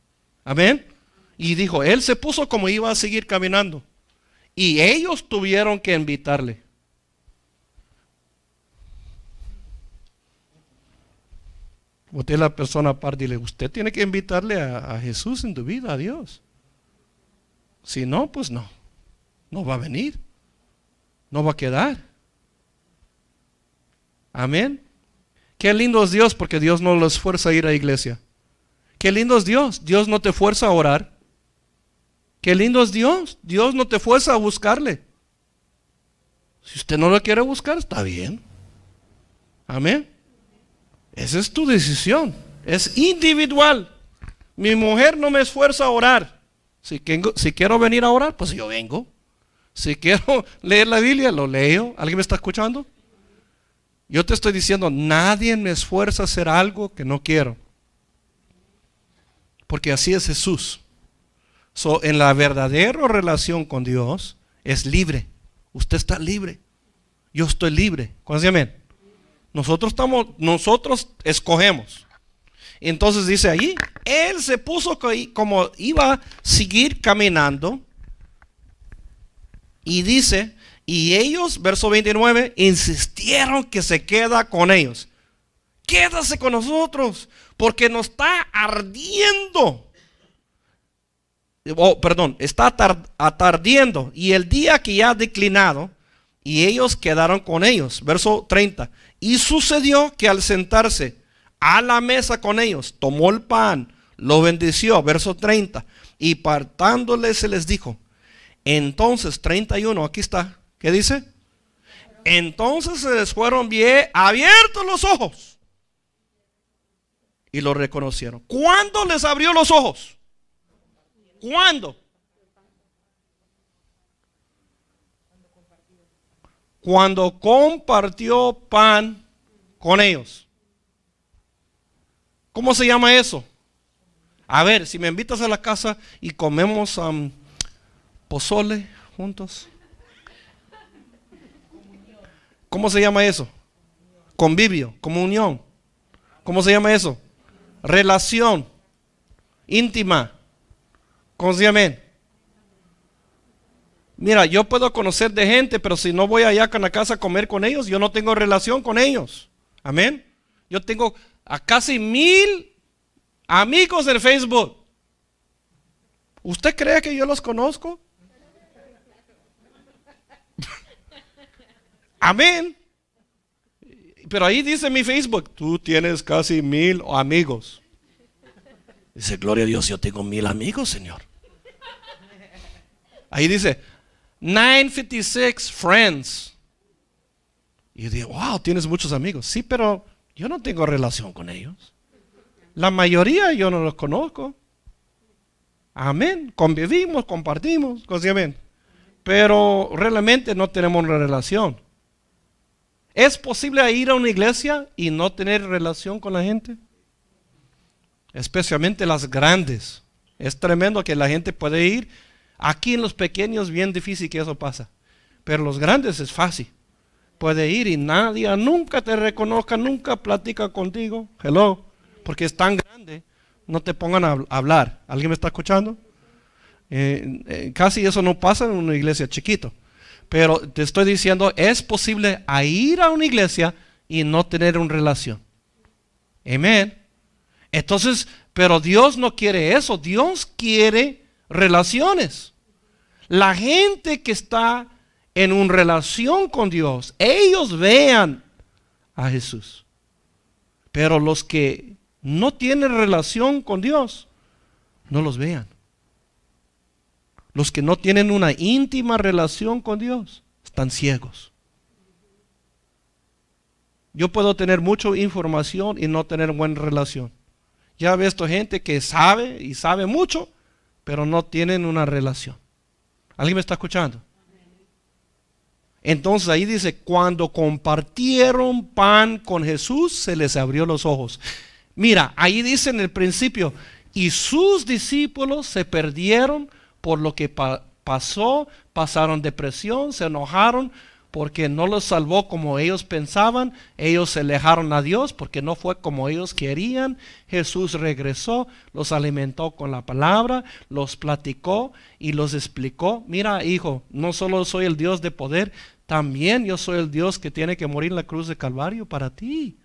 Amén. Y dijo, él se puso como iba a seguir caminando. Y ellos tuvieron que invitarle. Usted es la persona aparte, usted tiene que invitarle a Jesús en tu vida, a Dios. Si no, pues no. No va a venir. No va a quedar. Amén. Qué lindo es Dios porque Dios no lo esfuerza a ir a iglesia. Qué lindo es Dios. Dios no te fuerza a orar. Qué lindo es Dios. Dios no te fuerza a buscarle. Si usted no lo quiere buscar, está bien. Amén. Esa es tu decisión. Es individual. Mi mujer no me esfuerza a orar. Si, si quiero venir a orar, pues yo vengo. Si quiero leer la Biblia, lo leo. ¿Alguien me está escuchando? Yo te estoy diciendo, nadie me esfuerza a hacer algo que no quiero. Porque así es Jesús. en la verdadera relación con Dios es libre. Usted está libre. Yo estoy libre. amén? Nosotros estamos, nosotros escogemos. Entonces dice allí, él se puso como iba a seguir caminando y dice, y ellos, verso 29, insistieron que se queda con ellos. Quédase con nosotros, porque nos está ardiendo. Oh, perdón, está atardiendo. Y el día que ya ha declinado, y ellos quedaron con ellos. Verso 30. Y sucedió que al sentarse a la mesa con ellos, tomó el pan, lo bendició. Verso 30. Y partándole se les dijo. Entonces, 31, aquí está. ¿Qué dice? Entonces se les fueron bien abiertos los ojos y lo reconocieron. ¿Cuándo les abrió los ojos? ¿Cuándo? Cuando compartió pan con ellos. ¿Cómo se llama eso? A ver, si me invitas a la casa y comemos pozole juntos. ¿Cómo se llama eso? Convivio, comunión. ¿Cómo se llama eso? Relación íntima. ¿Cómo se llama? Mira, yo puedo conocer de gente, pero si no voy allá a la casa a comer con ellos, yo no tengo relación con ellos. Amén. Yo tengo a casi mil amigos en Facebook. ¿Usted cree que yo los conozco? Amén. Pero ahí dice mi Facebook, tú tienes casi mil amigos. Dice, gloria a Dios, yo tengo mil amigos, Señor. Ahí dice, 956 friends. Y yo digo, wow, tienes muchos amigos. Sí, pero yo no tengo relación con ellos. La mayoría yo no los conozco. Amén. Convivimos, compartimos, cosas Pero realmente no tenemos una relación. ¿Es posible ir a una iglesia y no tener relación con la gente? Especialmente las grandes. Es tremendo que la gente puede ir. Aquí en los pequeños bien difícil que eso pasa. Pero los grandes es fácil. Puede ir y nadie nunca te reconozca, nunca platica contigo. Hello. Porque es tan grande. No te pongan a hablar. ¿Alguien me está escuchando? Eh, eh, casi eso no pasa en una iglesia chiquito pero te estoy diciendo, es posible ir a una iglesia y no tener una relación. Amén. Entonces, pero Dios no quiere eso, Dios quiere relaciones. La gente que está en una relación con Dios, ellos vean a Jesús. Pero los que no tienen relación con Dios, no los vean. Los que no tienen una íntima relación con Dios están ciegos. Yo puedo tener mucha información y no tener buena relación. Ya he visto gente que sabe y sabe mucho, pero no tienen una relación. ¿Alguien me está escuchando? Entonces ahí dice, cuando compartieron pan con Jesús, se les abrió los ojos. Mira, ahí dice en el principio, y sus discípulos se perdieron por lo que pasó, pasaron depresión, se enojaron porque no los salvó como ellos pensaban, ellos se alejaron a Dios porque no fue como ellos querían, Jesús regresó, los alimentó con la palabra, los platicó y los explicó, mira hijo, no solo soy el Dios de poder, también yo soy el Dios que tiene que morir en la cruz de Calvario para ti.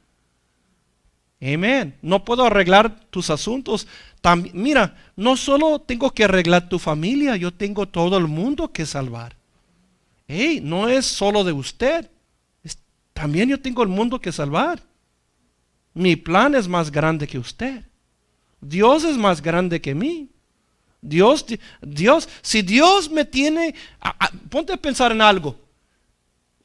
Amén. No puedo arreglar tus asuntos. mira, no solo tengo que arreglar tu familia, yo tengo todo el mundo que salvar. Hey, no es solo de usted. también yo tengo el mundo que salvar. Mi plan es más grande que usted. Dios es más grande que mí. Dios, Dios, si Dios me tiene, ponte a pensar en algo.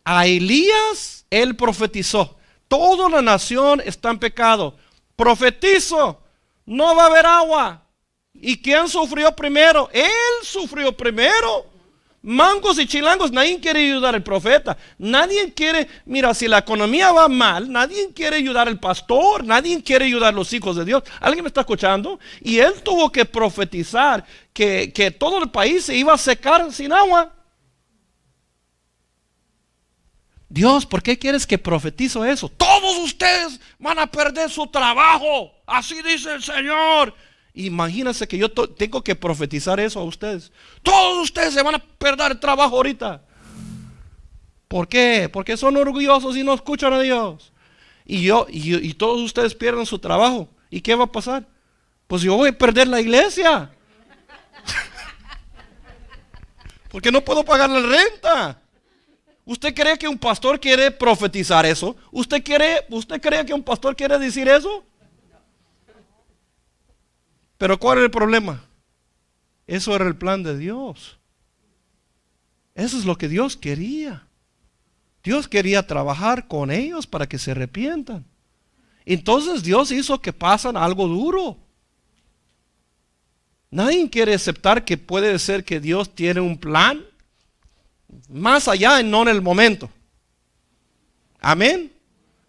A Elías él profetizó Toda la nación está en pecado. Profetizo, no va a haber agua. ¿Y quién sufrió primero? Él sufrió primero. Mangos y chilangos, nadie quiere ayudar al profeta. Nadie quiere, mira, si la economía va mal, nadie quiere ayudar al pastor, nadie quiere ayudar a los hijos de Dios. ¿Alguien me está escuchando? Y él tuvo que profetizar que, todo el país se iba a secar sin agua. Dios, ¿por qué quieres que profetizo eso? Todos ustedes van a perder su trabajo. Así dice el Señor. Imagínense que yo tengo que profetizar eso a ustedes. Todos ustedes se van a perder el trabajo ahorita. ¿Por qué? Porque son orgullosos y no escuchan a Dios. Y yo y, y todos ustedes pierden su trabajo. ¿Y qué va a pasar? Pues yo voy a perder la iglesia. Porque no puedo pagar la renta. ¿Usted cree que un pastor quiere profetizar eso? ¿Usted, ¿Usted cree que un pastor quiere decir eso? Pero ¿cuál es el problema? Eso era el plan de Dios. Eso es lo que Dios quería. Dios quería trabajar con ellos para que se arrepientan. Entonces Dios hizo que pasan algo duro. Nadie quiere aceptar que puede ser que Dios tiene un plan más allá y no en el momento. Amén.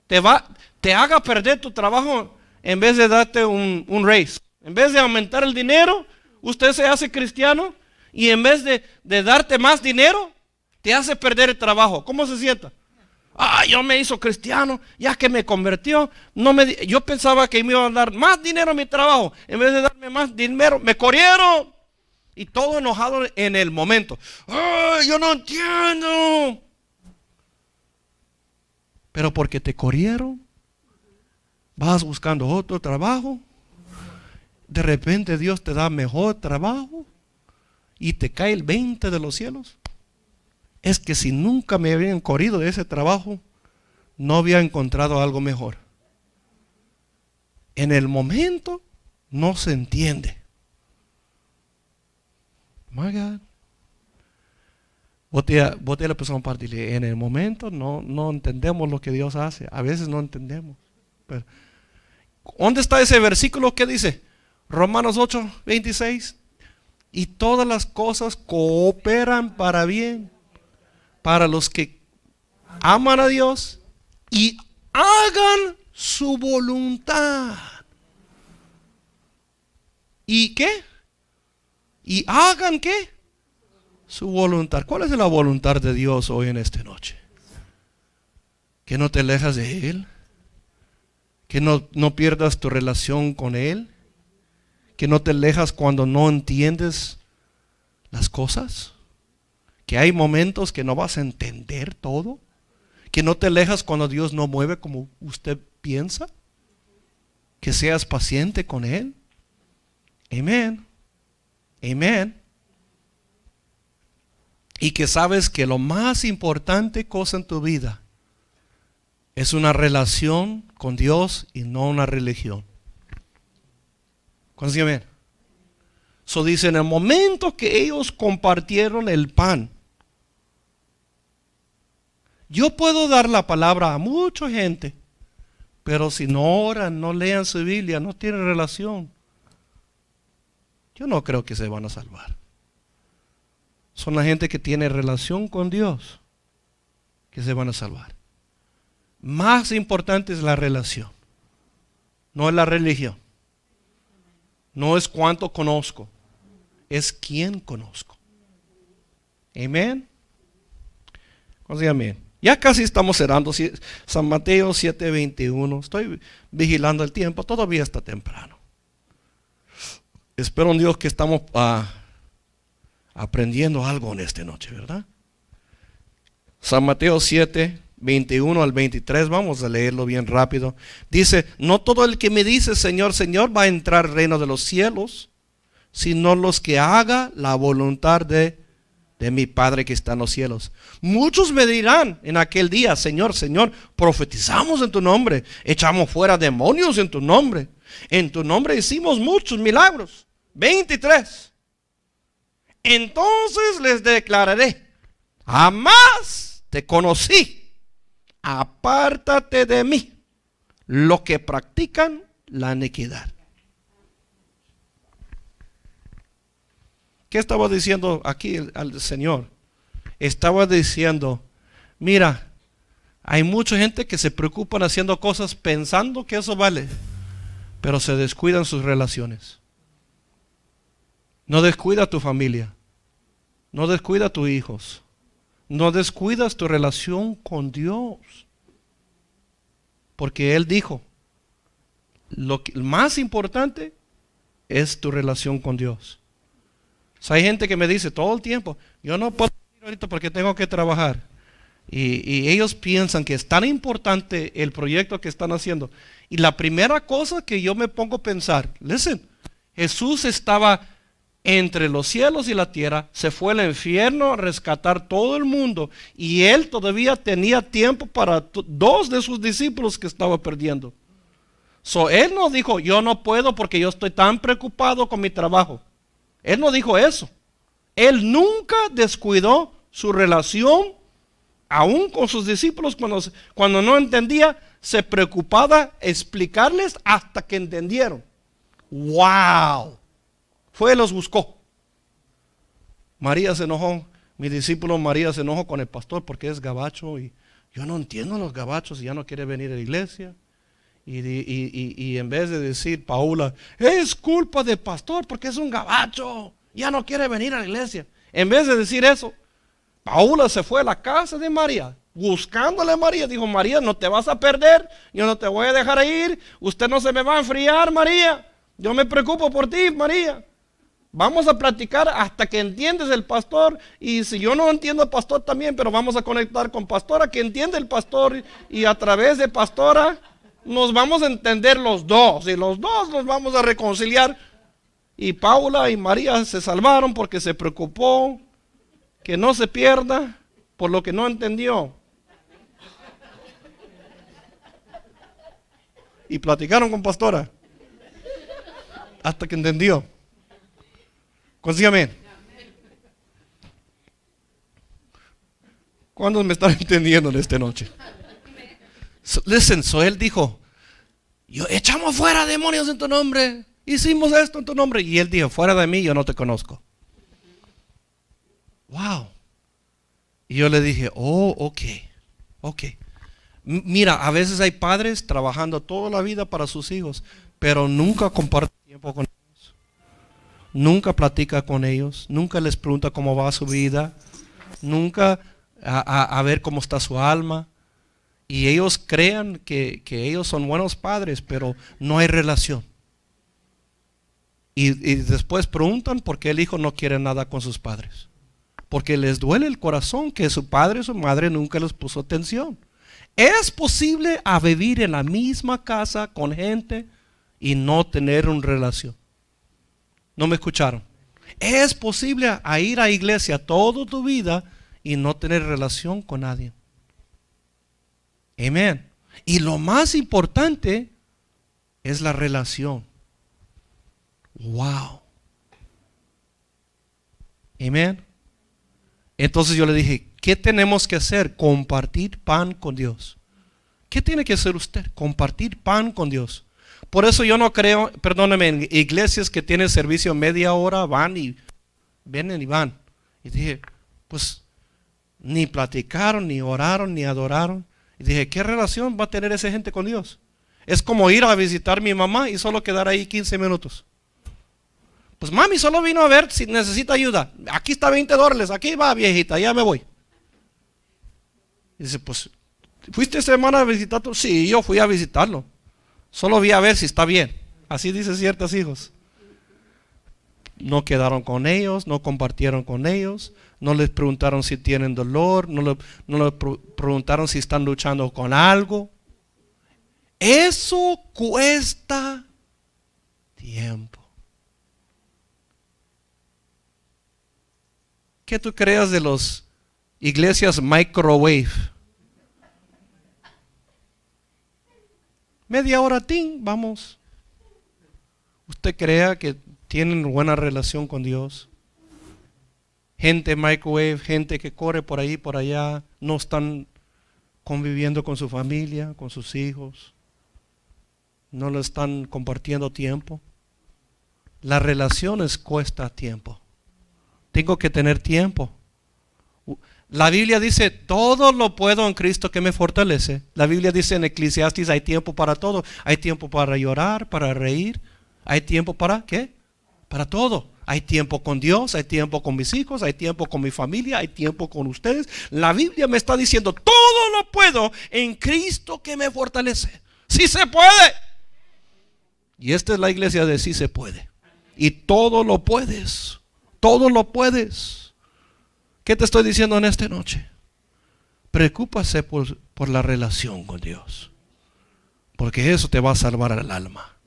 Te, va, te haga perder tu trabajo en vez de darte un, un raise. En vez de aumentar el dinero, usted se hace cristiano y en vez de, darte más dinero, te hace perder el trabajo. ¿Cómo se sienta? Ah, yo me hizo cristiano, ya que me convirtió, no me, yo pensaba que me iban a dar más dinero a mi trabajo. En vez de darme más dinero, me corrieron. Y todo enojado en el momento. Ay, yo no entiendo! Pero porque te corrieron, vas buscando otro trabajo. De repente Dios te da mejor trabajo y te cae el 20 de los cielos. Es que si nunca me habían corrido de ese trabajo, no había encontrado algo mejor. En el momento no se entiende. My God. Voté la persona para en el momento no, no entendemos lo que Dios hace. A veces no entendemos. Pero, ¿Dónde está ese versículo que dice? Romanos 8, 26. Y todas las cosas cooperan para bien. Para los que aman a Dios y hagan su voluntad. ¿Y qué? y hagan qué? Su voluntad. ¿Cuál es la voluntad de Dios hoy en esta noche? Que no te alejas de Él, que no, no pierdas tu relación con Él, que no te alejas cuando no entiendes las cosas, que hay momentos que no vas a entender todo, que no te alejas cuando Dios no mueve como usted piensa, que seas paciente con Él. Amén. Amén. Y que sabes que lo más importante cosa en tu vida es una relación con Dios y no una religión. ¿Cuántos amén? Eso dice, en el momento que ellos compartieron el pan, yo puedo dar la palabra a mucha gente, pero si no oran, no lean su Biblia, no tienen relación, yo no creo que se van a salvar. Son la gente que tiene relación con Dios que se van a salvar. Más importante es la relación, no es la religión, no es cuánto conozco, es quién conozco. Amén. amén. Ya casi estamos cerrando San Mateo 7:21. Estoy vigilando el tiempo, todavía está temprano. Espero en Dios que estamos ah, aprendiendo algo en esta noche, ¿verdad? San Mateo 7, 21 al 23, vamos a leerlo bien rápido. Dice, no todo el que me dice Señor, Señor va a entrar al reino de los cielos, sino los que haga la voluntad de, de mi Padre que está en los cielos. Muchos me dirán en aquel día, Señor, Señor, profetizamos en tu nombre, echamos fuera demonios en tu nombre, en tu nombre hicimos muchos milagros. 23. Entonces les declararé, jamás te conocí, apártate de mí, lo que practican la iniquidad. ¿Qué estaba diciendo aquí al Señor? Estaba diciendo, mira, hay mucha gente que se preocupan haciendo cosas pensando que eso vale, pero se descuidan sus relaciones. No descuida tu familia. No descuida tus hijos. No descuidas tu relación con Dios. Porque Él dijo, lo que, más importante es tu relación con Dios. hay gente que me dice todo el tiempo, yo no puedo ir ahorita porque tengo que trabajar. Y, y, ellos piensan que es tan importante el proyecto que están haciendo. Y la primera cosa que yo me pongo a pensar, listen, Jesús estaba entre los cielos y la tierra, se fue al infierno a rescatar todo el mundo y él todavía tenía tiempo para dos de sus discípulos que estaba perdiendo. So, él no dijo, yo no puedo porque yo estoy tan preocupado con mi trabajo. Él no dijo eso. Él nunca descuidó su relación, aún con sus discípulos, cuando, cuando no entendía, se preocupaba explicarles hasta que entendieron. ¡Wow! Fue y los buscó. María se enojó. Mi discípulo María se enojó con el pastor porque es gabacho y yo no entiendo los gabachos y ya no quiere venir a la iglesia. Y, y, en vez de decir, Paula, es culpa del pastor porque es un gabacho, ya no quiere venir a la iglesia. En vez de decir eso, Paula se fue a la casa de María, buscándole a María. Dijo, María, no te vas a perder, yo no te voy a dejar ir, usted no se me va a enfriar, María. Yo me preocupo por ti, María. Vamos a platicar hasta que entiendes el pastor. Y si yo no entiendo pastor también, pero vamos a conectar con pastora que entiende el pastor. Y a través de pastora nos vamos a entender los dos. Y los dos nos vamos a reconciliar. Y Paula y María se salvaron porque se preocupó que no se pierda por lo que no entendió. Y platicaron con pastora hasta que entendió. Consígame. ¿Cuándo me están entendiendo en esta noche? listen, él dijo, yo echamos fuera demonios en tu nombre, hicimos esto en tu nombre. Y él dijo, fuera de mí, yo no te conozco. Wow. Y yo le dije, oh, ok, ok. mira, a veces hay padres trabajando toda la vida para sus hijos, pero nunca comparten tiempo con ellos nunca platica con ellos, nunca les pregunta cómo va su vida, nunca a, ver cómo está su alma. Y ellos crean que, ellos son buenos padres, pero no hay relación. Y, después preguntan por qué el hijo no quiere nada con sus padres. Porque les duele el corazón que su padre o su madre nunca les puso atención. Es posible a vivir en la misma casa con gente y no tener una relación. No me escucharon. Es posible ir a iglesia toda tu vida y no tener relación con nadie. Amén. Y lo más importante es la relación. Wow. Amén. Entonces yo le dije, ¿qué tenemos que hacer? Compartir pan con Dios. ¿Qué tiene que hacer usted? Compartir pan con Dios. Por eso yo no creo, perdóneme, en iglesias que tienen servicio media hora van y vienen y van. Y dije, pues ni platicaron, ni oraron, ni adoraron. Y dije, ¿qué relación va a tener esa gente con Dios? Es como ir a visitar a mi mamá y solo quedar ahí 15 minutos. Pues mami solo vino a ver si necesita ayuda. Aquí está 20 dólares, aquí va viejita, ya me voy. Y dice, pues, ¿fuiste semana a visitarlo? Sí, yo fui a visitarlo. Solo vi a ver si está bien. Así dicen ciertos hijos. No quedaron con ellos, no compartieron con ellos, no les preguntaron si tienen dolor, no, no les preguntaron si están luchando con algo. Eso cuesta tiempo. ¿Qué tú creas de las iglesias microwave? media hora, vamos. Usted crea que tienen buena relación con Dios. Gente microwave, gente que corre por ahí, por allá, no están conviviendo con su familia, con sus hijos, no lo están compartiendo tiempo. Las relaciones cuesta tiempo. Tengo que tener tiempo. La Biblia dice, todo lo puedo en Cristo que me fortalece. La Biblia dice en Eclesiastes, hay tiempo para todo. Hay tiempo para llorar, para reír. Hay tiempo para qué? Para todo. Hay tiempo con Dios, hay tiempo con mis hijos, hay tiempo con mi familia, hay tiempo con ustedes. La Biblia me está diciendo, todo lo puedo en Cristo que me fortalece. Sí se puede. Y esta es la iglesia de sí se puede. Y todo lo puedes. Todo lo puedes. ¿Qué te estoy diciendo en esta noche? Preocúpase por, la relación con Dios. Porque eso te va a salvar al alma.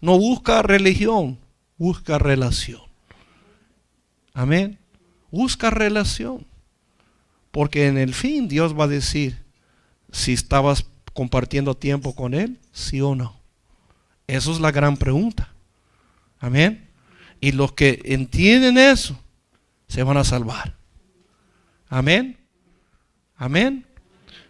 No busca religión, busca relación. Amén. Busca relación. Porque en el fin Dios va a decir si estabas compartiendo tiempo con Él, sí o no. Eso es la gran pregunta. Amén. Y los que entienden eso, se van a salvar. Amén. Amén.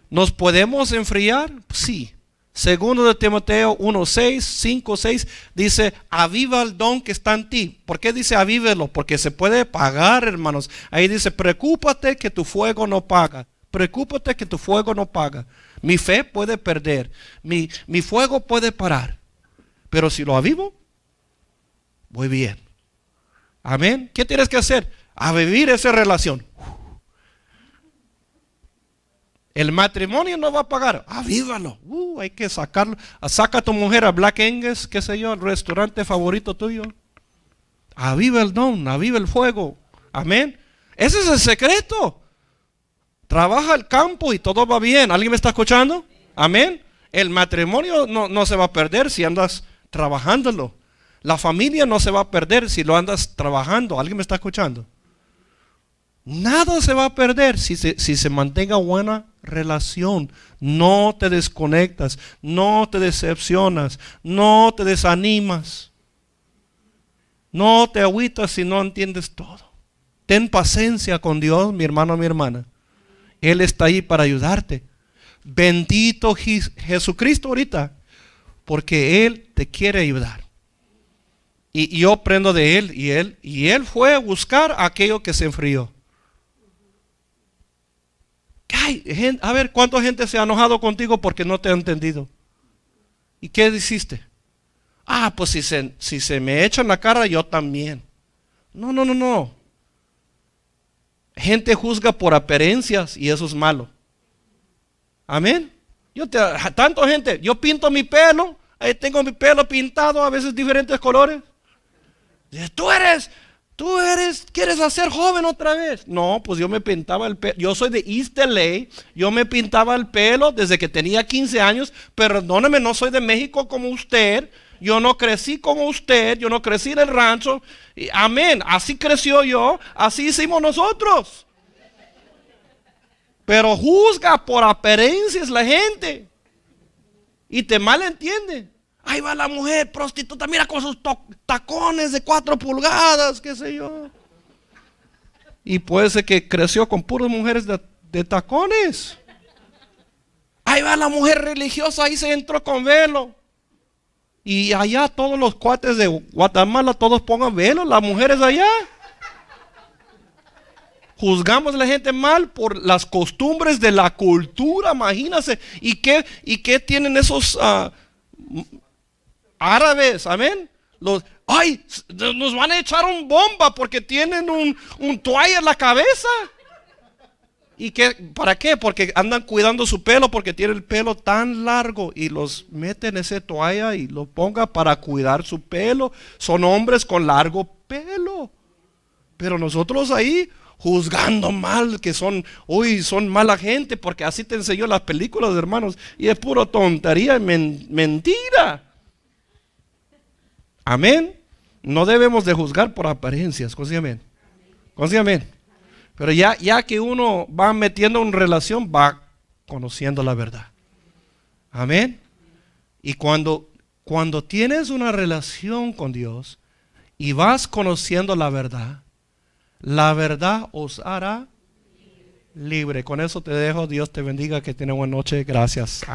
¿Nos podemos enfriar? Sí. Segundo de Timoteo 1, 6, 5, 6 dice, aviva el don que está en ti. ¿Por qué dice avívelo? Porque se puede pagar hermanos. Ahí dice, preocúpate que tu fuego no paga. Preocúpate que tu fuego no paga. Mi fe puede perder. Mi, mi fuego puede parar. Pero si lo avivo, voy bien. Amén. ¿Qué tienes que hacer? A vivir esa relación. El matrimonio no va a pagar. Avívalo. Ah, uh, hay que sacarlo. Ah, saca a tu mujer a Black Angus, qué sé yo, al restaurante favorito tuyo. Aviva el don, aviva el fuego. Amén. Ese es el secreto. Trabaja el campo y todo va bien. ¿Alguien me está escuchando? Amén. El matrimonio no, no se va a perder si andas trabajándolo. La familia no se va a perder si lo andas trabajando. ¿Alguien me está escuchando? Nada se va a perder si se, si se mantenga buena relación. No te desconectas, no te decepcionas, no te desanimas. No te agüitas si no entiendes todo. Ten paciencia con Dios, mi hermano, mi hermana. Él está ahí para ayudarte. Bendito Jesucristo ahorita, porque Él te quiere ayudar. Y, yo prendo de Él y Él. Y Él fue a buscar aquello que se enfrió a ver, ¿cuánta gente se ha enojado contigo porque no te ha entendido? ¿Y qué hiciste? Ah, pues si se, me echa en la cara, yo también. No, no, no, no. Gente juzga por apariencias y eso es malo. Amén. Yo te, tanto gente, yo pinto mi pelo, ahí tengo mi pelo pintado a veces diferentes colores. Tú eres, Tú eres, quieres hacer joven otra vez. No, pues yo me pintaba el pelo. Yo soy de East LA. Yo me pintaba el pelo desde que tenía 15 años. Perdóneme, no soy de México como usted. Yo no crecí como usted. Yo no crecí en el rancho. amén. Así creció yo. Así hicimos nosotros. Pero juzga por apariencias la gente. Y te malentiende. Ahí va la mujer prostituta, mira con sus tacones de cuatro pulgadas, qué sé yo. Y puede ser que creció con puras mujeres de, tacones. Ahí va la mujer religiosa, ahí se entró con velo. Y allá todos los cuates de Guatemala, todos pongan velo, las mujeres allá. Juzgamos a la gente mal por las costumbres de la cultura, imagínense. ¿Y qué, y qué tienen esos ah, árabes, amén. Los, ay, nos van a echar un bomba porque tienen un, toalla en la cabeza. ¿Y qué? ¿Para qué? Porque andan cuidando su pelo porque tiene el pelo tan largo y los meten ese toalla y lo ponga para cuidar su pelo. Son hombres con largo pelo. Pero nosotros ahí juzgando mal que son, hoy son mala gente porque así te enseñó las películas, hermanos, y es puro tontería, y mentira. Amén. No debemos de juzgar por apariencias. consigue Pero ya, ya que uno va metiendo en relación, va conociendo la verdad. Amén. Y cuando, cuando tienes una relación con Dios y vas conociendo la verdad, la verdad os hará libre. Con eso te dejo. Dios te bendiga. Que tenga buena noche. Gracias.